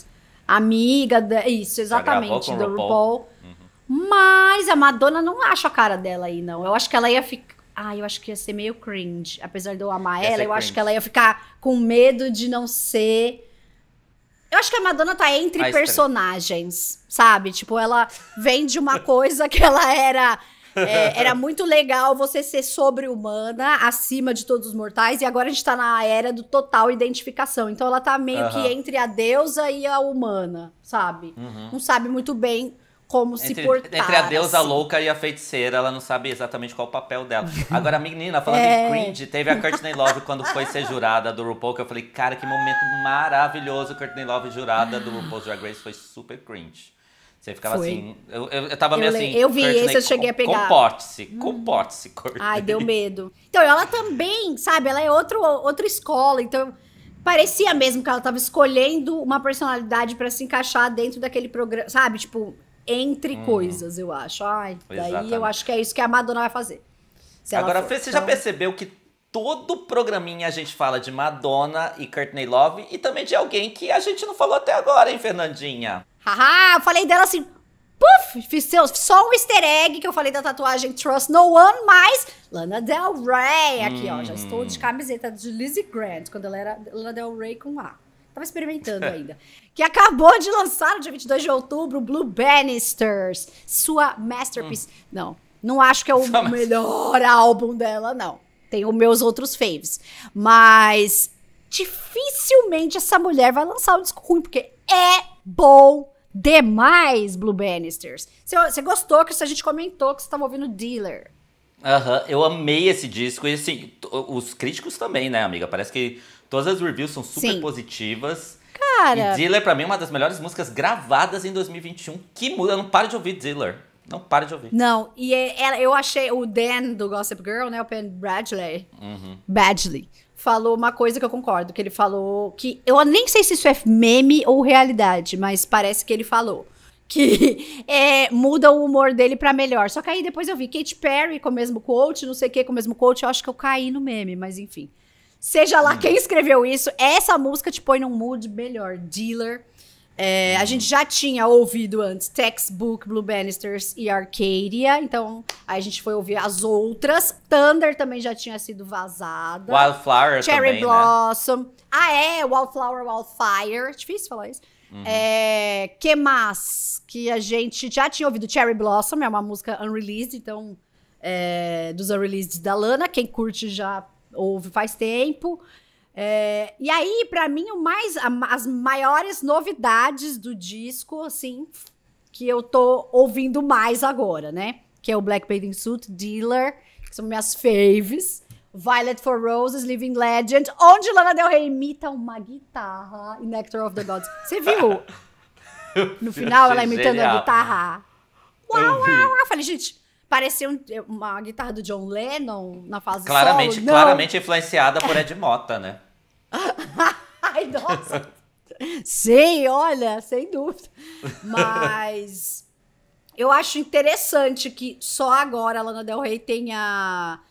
amiga, da... isso, exatamente, do RuPaul. RuPaul. Uhum. Mas a Madonna não acho a cara dela aí, não. Eu acho que ela ia ficar. Ah, eu acho que ia ser meio cringe. Apesar de eu amar ia ela, eu cringe. acho que ela ia ficar com medo de não ser. Eu acho que a Madonna tá entre personagens, sabe? Tipo, ela vem de uma coisa que ela era é, era muito legal você ser sobre-humana, acima de todos os mortais, e agora a gente tá na era do total identificação. Então ela tá meio uhum. que entre a deusa e a humana, sabe? Uhum. Não sabe muito bem como entre, se portar. Entre a deusa assim. louca e a feiticeira, ela não sabe exatamente qual o papel dela. Agora, a menina, falando é. em cringe, teve a Courtney Love quando foi ser jurada do RuPaul, que eu falei, cara, que momento maravilhoso, Courtney Love jurada do RuPaul's Drag Race, foi super cringe. Você ficava Foi. assim. Eu, eu, eu tava meio assim. Eu vi, Courtney, esse eu cheguei a pegar. Comporte-se, hum. comporte-se, Ai, deu medo. Então, ela também, sabe, ela é outro, outra escola, então. Parecia mesmo que ela tava escolhendo uma personalidade para se encaixar dentro daquele programa, sabe? Tipo, entre hum. coisas, eu acho. Ai, daí Exatamente. eu acho que é isso que a Madonna vai fazer. Agora, for, você então... já percebeu que todo programinha a gente fala de Madonna e Courtney Love e também de alguém que a gente não falou até agora, hein, Fernandinha? Haha, eu falei dela assim, puf, fiz só um easter egg que eu falei da tatuagem Trust No One, mas Lana Del Rey aqui, hum. ó, já estou de hum. camiseta de Lizzie Grant, quando ela era Lana Del Rey com A. Tava experimentando ainda. que acabou de lançar no dia 22 de outubro Blue Bannisters, sua masterpiece. Hum. Não, não acho que é o melhor álbum dela, não tem os meus outros faves. Mas dificilmente essa mulher vai lançar um disco ruim, porque é bom demais, Blue Bannisters. Você, gostou que a gente comentou que você estava ouvindo Dealer. Aham, uhum, eu amei esse disco e assim, os críticos também, né, amiga? Parece que todas as reviews são super Sim. positivas. Cara. E Dealer, pra mim, é uma das melhores músicas gravadas em 2021. Que muda, eu não paro de ouvir Dealer. Não para de ouvir. Não, e é, ela, eu achei o Dan do Gossip Girl, né? O Ben Bradley. Uhum. Badley. Falou uma coisa que eu concordo, que ele falou que. Eu nem sei se isso é meme ou realidade, mas parece que ele falou que é, muda o humor dele para melhor. Só que aí depois eu vi Katy Perry com o mesmo coach, não sei o que com o mesmo coach. Eu acho que eu caí no meme, mas enfim. Seja lá hum. quem escreveu isso, essa música te põe num mood melhor. Dealer é, a gente já tinha ouvido antes Textbook, Blue Bannisters e Arcadia, então a gente foi ouvir as outras. Thunder também já tinha sido vazada. Wildflower Cherry também, né? Blossom. Né? Ah, é, Wildflower, Wildfire. Difícil falar isso. Uhum. É, que mais? Que a gente já tinha ouvido Cherry Blossom, é uma música unreleased, então é, dos unreleased da Lana. Quem curte já ouve faz tempo. É, e aí, para mim, o mais, as maiores novidades do disco, assim, que eu tô ouvindo mais agora, né? Que é o Black Bathing Suit, Dealer, que são minhas faves. Violet for Roses, Living Legend, onde Lana Del Rey imita uma guitarra em Nectar of the Gods. Você viu? No final, ela imitando genial. a guitarra. Uau, uau, uau. Falei, gente, parecia um, uma guitarra do John Lennon na fase claramente, solo. Claramente influenciada por Ed Mota, né? Ai, nossa! Sim, olha, sem dúvida. Mas eu acho interessante que só agora a Lana Del Rey tenha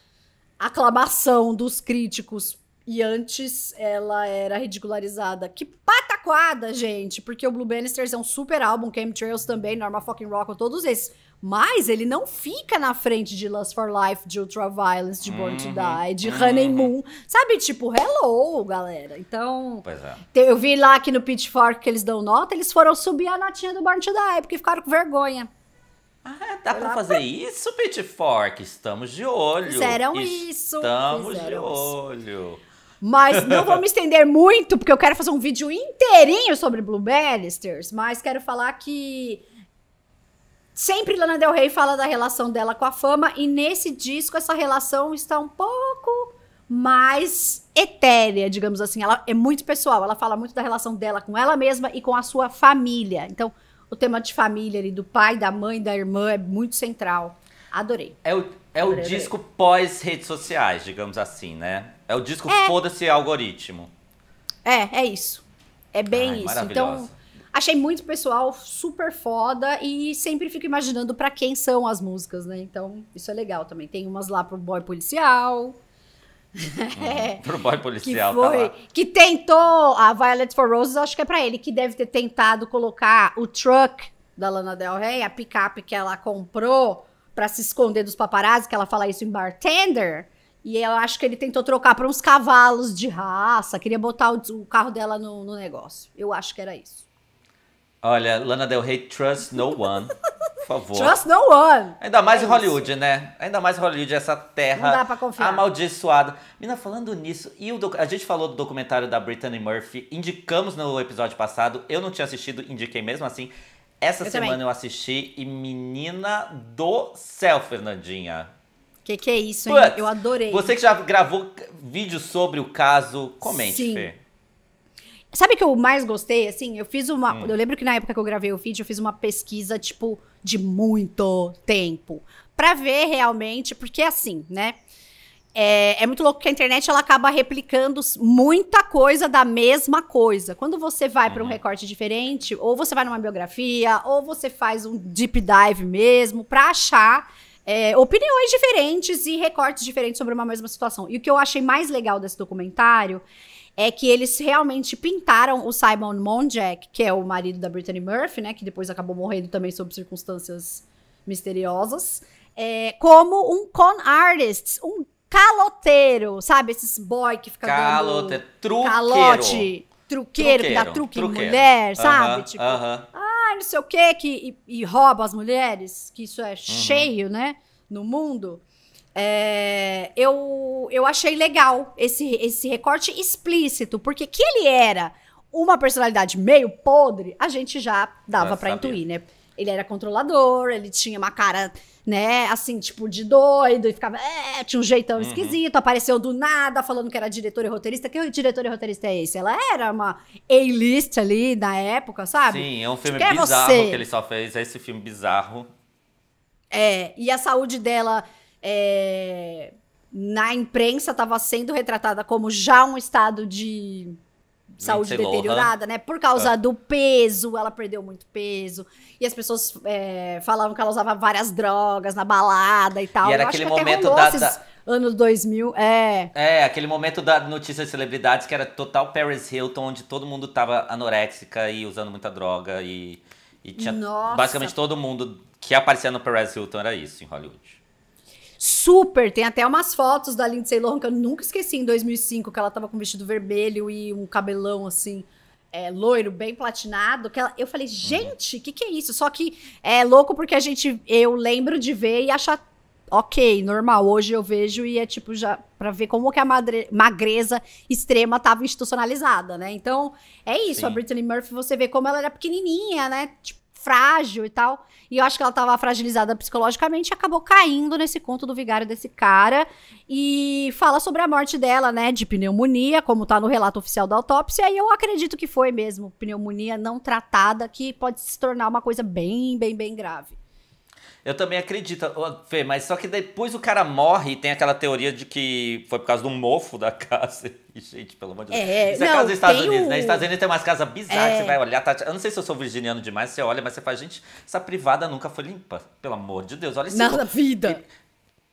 aclamação dos críticos e antes ela era ridicularizada. Que pataquada, gente! Porque o Blue Bannisters é um super álbum, Chemtrails Trails também, Norma Fucking Rock, todos esses mas ele não fica na frente de Lust for Life, de Ultraviolence, de Born uhum. to Die, de uhum. Honeymoon. Sabe, tipo, hello, galera. Então. Pois é. Eu vi lá que no Pitchfork que eles dão nota, eles foram subir a notinha do Born to Die, porque ficaram com vergonha. Ah, é? dá pra fazer pra... isso, Pitchfork? Estamos de olho. Fizeram isso. Estamos Fizeram de olho. Mas não vou me estender muito, porque eu quero fazer um vídeo inteirinho sobre Blue Ballisters, mas quero falar que Sempre Lana Del Rey fala da relação dela com a fama e nesse disco essa relação está um pouco mais etérea, digamos assim. Ela é muito pessoal, ela fala muito da relação dela com ela mesma e com a sua família. Então, o tema de família ali, do pai, da mãe, da irmã é muito central. Adorei. É o, é o disco pós redes sociais, digamos assim, né? É o disco é. foda-se algoritmo. É, é isso. É bem Ai, isso. Então, Achei muito pessoal, super foda e sempre fico imaginando para quem são as músicas, né? Então, isso é legal também. Tem umas lá pro boy policial. Uhum. É. pro boy policial, que tá foi, tá Que tentou, a Violet for Roses, acho que é para ele, que deve ter tentado colocar o truck da Lana Del Rey, a picape que ela comprou para se esconder dos paparazzi, que ela fala isso em bartender. E eu acho que ele tentou trocar para uns cavalos de raça, queria botar o, o carro dela no, no negócio. Eu acho que era isso. Olha, Lana Del Rey, trust no one. Por favor. Trust no one. Ainda mais é em Hollywood, isso. né? Ainda mais em Hollywood, essa terra Não dá pra confiar. amaldiçoada. Mina, falando nisso, e a gente falou do documentário da Brittany Murphy, indicamos no episódio passado, eu não tinha assistido, indiquei mesmo assim. Essa eu semana também. eu assisti e menina do céu, Fernandinha. Que que é isso, hein? eu adorei. Você que já gravou vídeo sobre o caso, comente, Sim. Fê. Sabe que eu mais gostei, assim? Eu fiz uma. Hum. Eu lembro que na época que eu gravei o vídeo, eu fiz uma pesquisa, tipo, de muito tempo. para ver realmente, porque assim, né? É, é, muito louco que a internet ela acaba replicando muita coisa da mesma coisa. Quando você vai uhum. para um recorte diferente, ou você vai numa biografia, ou você faz um deep dive mesmo, para achar é, opiniões diferentes e recortes diferentes sobre uma mesma situação. E o que eu achei mais legal desse documentário é que eles realmente pintaram o Simon Monjack, que é o marido da Brittany Murphy, né? Que depois acabou morrendo também sob circunstâncias misteriosas. É, como um con artist, um caloteiro, sabe? Esses boy que fica Calote, dando... Truqueiro. Calote, truqueiro, truqueiro, que dá truque truqueiro. em mulher, uh -huh, sabe? Tipo, uh -huh. ah, não sei o quê, que, e, e rouba as mulheres, que isso é uh uhum. -huh. cheio, né? No mundo é, eu, eu achei legal esse, esse recorte explícito, porque que ele era uma personalidade meio podre, a gente já dava para intuir, né? Ele era controlador, ele tinha uma cara, né, assim, tipo de doido, e ficava, é, tinha um jeitão uhum. esquisito, apareceu do nada falando que era diretor e roteirista. Que diretor e roteirista é esse? Ela era uma A-list ali na época, sabe? Sim, é um tipo, filme é bizarro é que ele só fez, é esse filme bizarro. É, e a saúde dela é, na imprensa estava sendo retratada como já um estado de saúde é né? deteriorada, né? Por causa é. do peso, ela perdeu muito peso. E as pessoas é, falavam que ela usava várias drogas na balada e tal. E era Eu aquele momento da, esses... anos 2000, é. É, aquele momento da notícia de celebridades que era total Paris Hilton, onde todo mundo tava anoréxica e usando muita droga e, e tinha Nossa. basicamente todo mundo que aparecia no Paris Hilton era isso em Hollywood super. Tem até umas fotos da Lindsay Lohan que eu nunca esqueci em 2005, que ela tava com um vestido vermelho e um cabelão assim. É, loiro, bem platinado, que ela, eu falei, uhum. gente, o que, que é isso? Só que é louco porque a gente, eu lembro de ver e achar ok, normal. Hoje eu vejo e é tipo já para ver como que a madre, magreza extrema estava institucionalizada, né? Então é isso. Sim. A Brittany Murphy, você vê como ela era pequenininha, né? Tipo, frágil e tal. E eu acho que ela estava fragilizada psicologicamente e acabou caindo nesse conto do vigário desse cara. E fala sobre a morte dela, né? De pneumonia, como tá no relato oficial da autópsia. E eu acredito que foi mesmo pneumonia não tratada, que pode se tornar uma coisa bem, bem, bem grave. Eu também acredito, Fê, mas só que depois o cara morre e tem aquela teoria de que foi por causa do mofo da casa. E, gente, pelo amor de Deus. É, Isso não, é casa dos Estados Unidos, o... né? Estados Unidos tem umas casas bizarras é... você vai olhar. Tá... Eu não sei se eu sou virginiano demais, você olha, mas você faz, gente, essa privada nunca foi limpa. Pelo amor de Deus, olha isso. Na vida.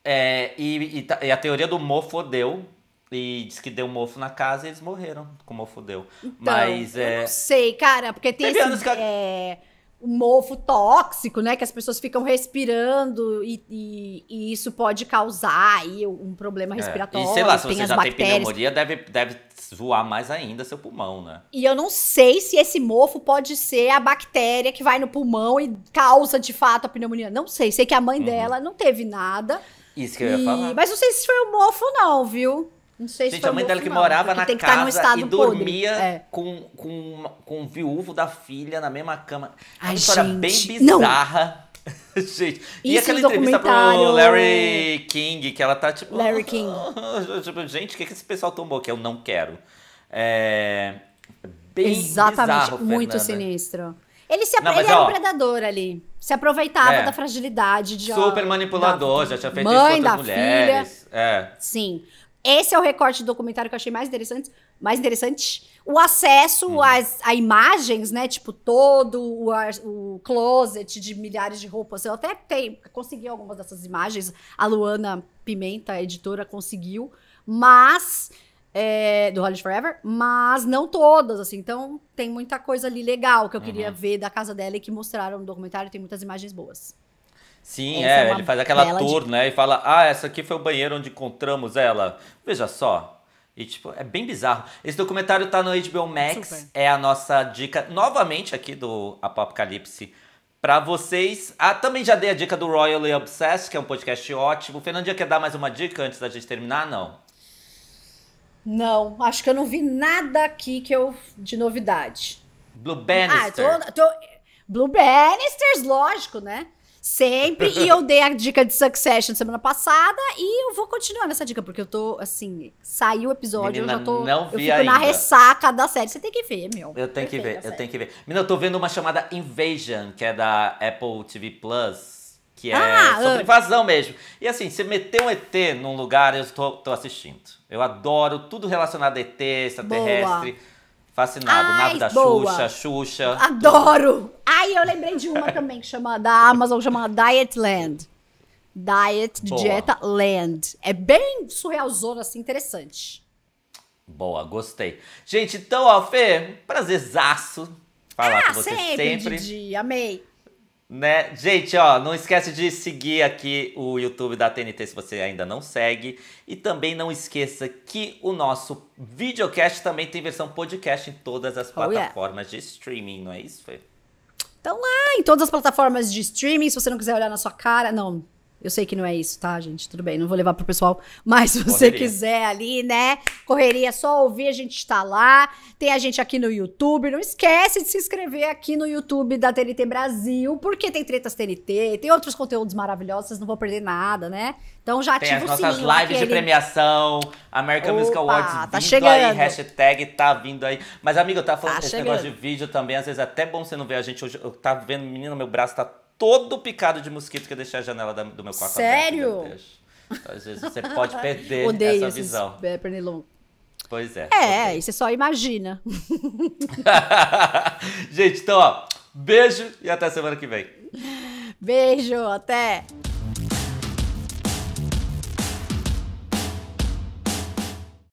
E, é, e, tá, e, a teoria do mofo deu. E diz que deu mofo na casa e eles morreram com mofo deu. Então, mas é. não sei, cara, porque tem esse. Que... É um mofo tóxico, né? Que as pessoas ficam respirando e, e, e isso pode causar aí um problema respiratório. É. E sei lá, se você já bactérias. tem pneumonia, deve, deve voar mais ainda seu pulmão, né? E eu não sei se esse mofo pode ser a bactéria que vai no pulmão e causa de fato a pneumonia. Não sei. Sei que a mãe uhum. dela não teve nada. Isso que eu ia falar. Mas não sei se foi o mofo, não, viu? Não sei Gente, se a mãe dela que não, morava na tá casa e dormia é. com, com, com o viúvo da filha na mesma cama. Ai, história gente, bem bizarra. gente, e Isso aquela entrevista pro Larry King, que ela tá tipo. Larry King. tipo, gente, o que, que esse pessoal tomou? Que eu não quero. É. Bem Exatamente, bizarro, muito Fernanda. sinistro. Ele, se, não, ele mas, era um predador ali. Se aproveitava é, da fragilidade de. Super manipulador, da, já tinha feito mãe isso com outras da mulheres. Filha. É. Sim. Esse é o recorte do documentário que eu achei mais interessante. Mais interessante. O acesso hum. às, a imagens, né? Tipo, todo o, o, closet de milhares de roupas. Eu até tenho, consegui algumas dessas imagens. A Luana Pimenta, a editora, conseguiu. Mas. É, do Hollywood Forever, mas não todas, assim. Então, tem muita coisa ali legal que eu uhum. queria ver da casa dela e que mostraram no documentário. Tem muitas imagens boas. Sim, é, é ele faz aquela tour, de... né? E fala: Ah, essa aqui foi o banheiro onde encontramos ela. Veja só. E, tipo, é bem bizarro. Esse documentário tá no HBO Max. Super. É a nossa dica, novamente, aqui do Apocalipse para vocês. Ah, também já dei a dica do Royally Obsessed, que é um podcast ótimo. Fernandinha, quer dar mais uma dica antes da gente terminar? Não. Não, acho que eu não vi nada aqui que eu de novidade. Blue Bannisters. Ah, tô, tô... Blue Bannisters, lógico, né? Sempre. e eu dei a dica de Succession semana passada e eu vou continuar nessa dica, porque eu tô, assim, saiu o episódio, Menina, eu já tô. Não vi eu fico ainda. na ressaca da série. Você tem que ver, meu. Eu tenho que ver, eu tenho que ver. Menina, eu tô vendo uma chamada Invasion, que é da Apple TV Plus. Que é ah, ah, sobre invasão mesmo. E assim, se meter um ET num lugar, eu tô, tô assistindo. Eu adoro tudo relacionado a ET, extraterrestre. Boa. Fascinado. Ai, nave da boa. Xuxa, Xuxa. Adoro! Ai, eu lembrei de uma também que chama da Amazon, chama Dietland. Diet de boa. dieta land. É bem surrealzona, assim, interessante. Boa, gostei. Gente, então, ó, Fê, prazerzaço falar ah, com você sempre. sempre. Didi, amei. Né? Gente, ó, não esquece de seguir aqui o YouTube da TNT se você ainda não segue. E também não esqueça que o nosso videocast também tem versão podcast em todas as plataformas oh, yeah. de streaming, não é isso, Fê? Então lá, em todas as plataformas de streaming, se você não quiser olhar na sua cara, não, eu sei que não é isso, tá, gente? Tudo bem, não vou levar pro pessoal. Mas se você Correria. quiser ali, né? Correria, é só ouvir, a gente está lá. Tem a gente aqui no YouTube. Não esquece de se inscrever aqui no YouTube da TNT Brasil, porque tem tretas TNT, tem outros conteúdos maravilhosos, vocês não vão perder nada, né? Então já ativa o sininho. Tem as nossas lives aquele... de premiação, American Opa, Music Awards tá vindo tá chegando. aí, hashtag tá vindo aí. Mas, amigo, eu tava falando tá esse chegando. negócio de vídeo também, às vezes é até bom você não ver a gente hoje. Eu tava vendo, menino, meu braço tá todo picado de mosquito que eu deixei a janela do meu quarto Sério? então, às vezes você pode perder Odeio essa visão. pernilongo. Pois é. É, odeio. você só imagina. Gente, então, ó, beijo e até semana que vem. Beijo, até!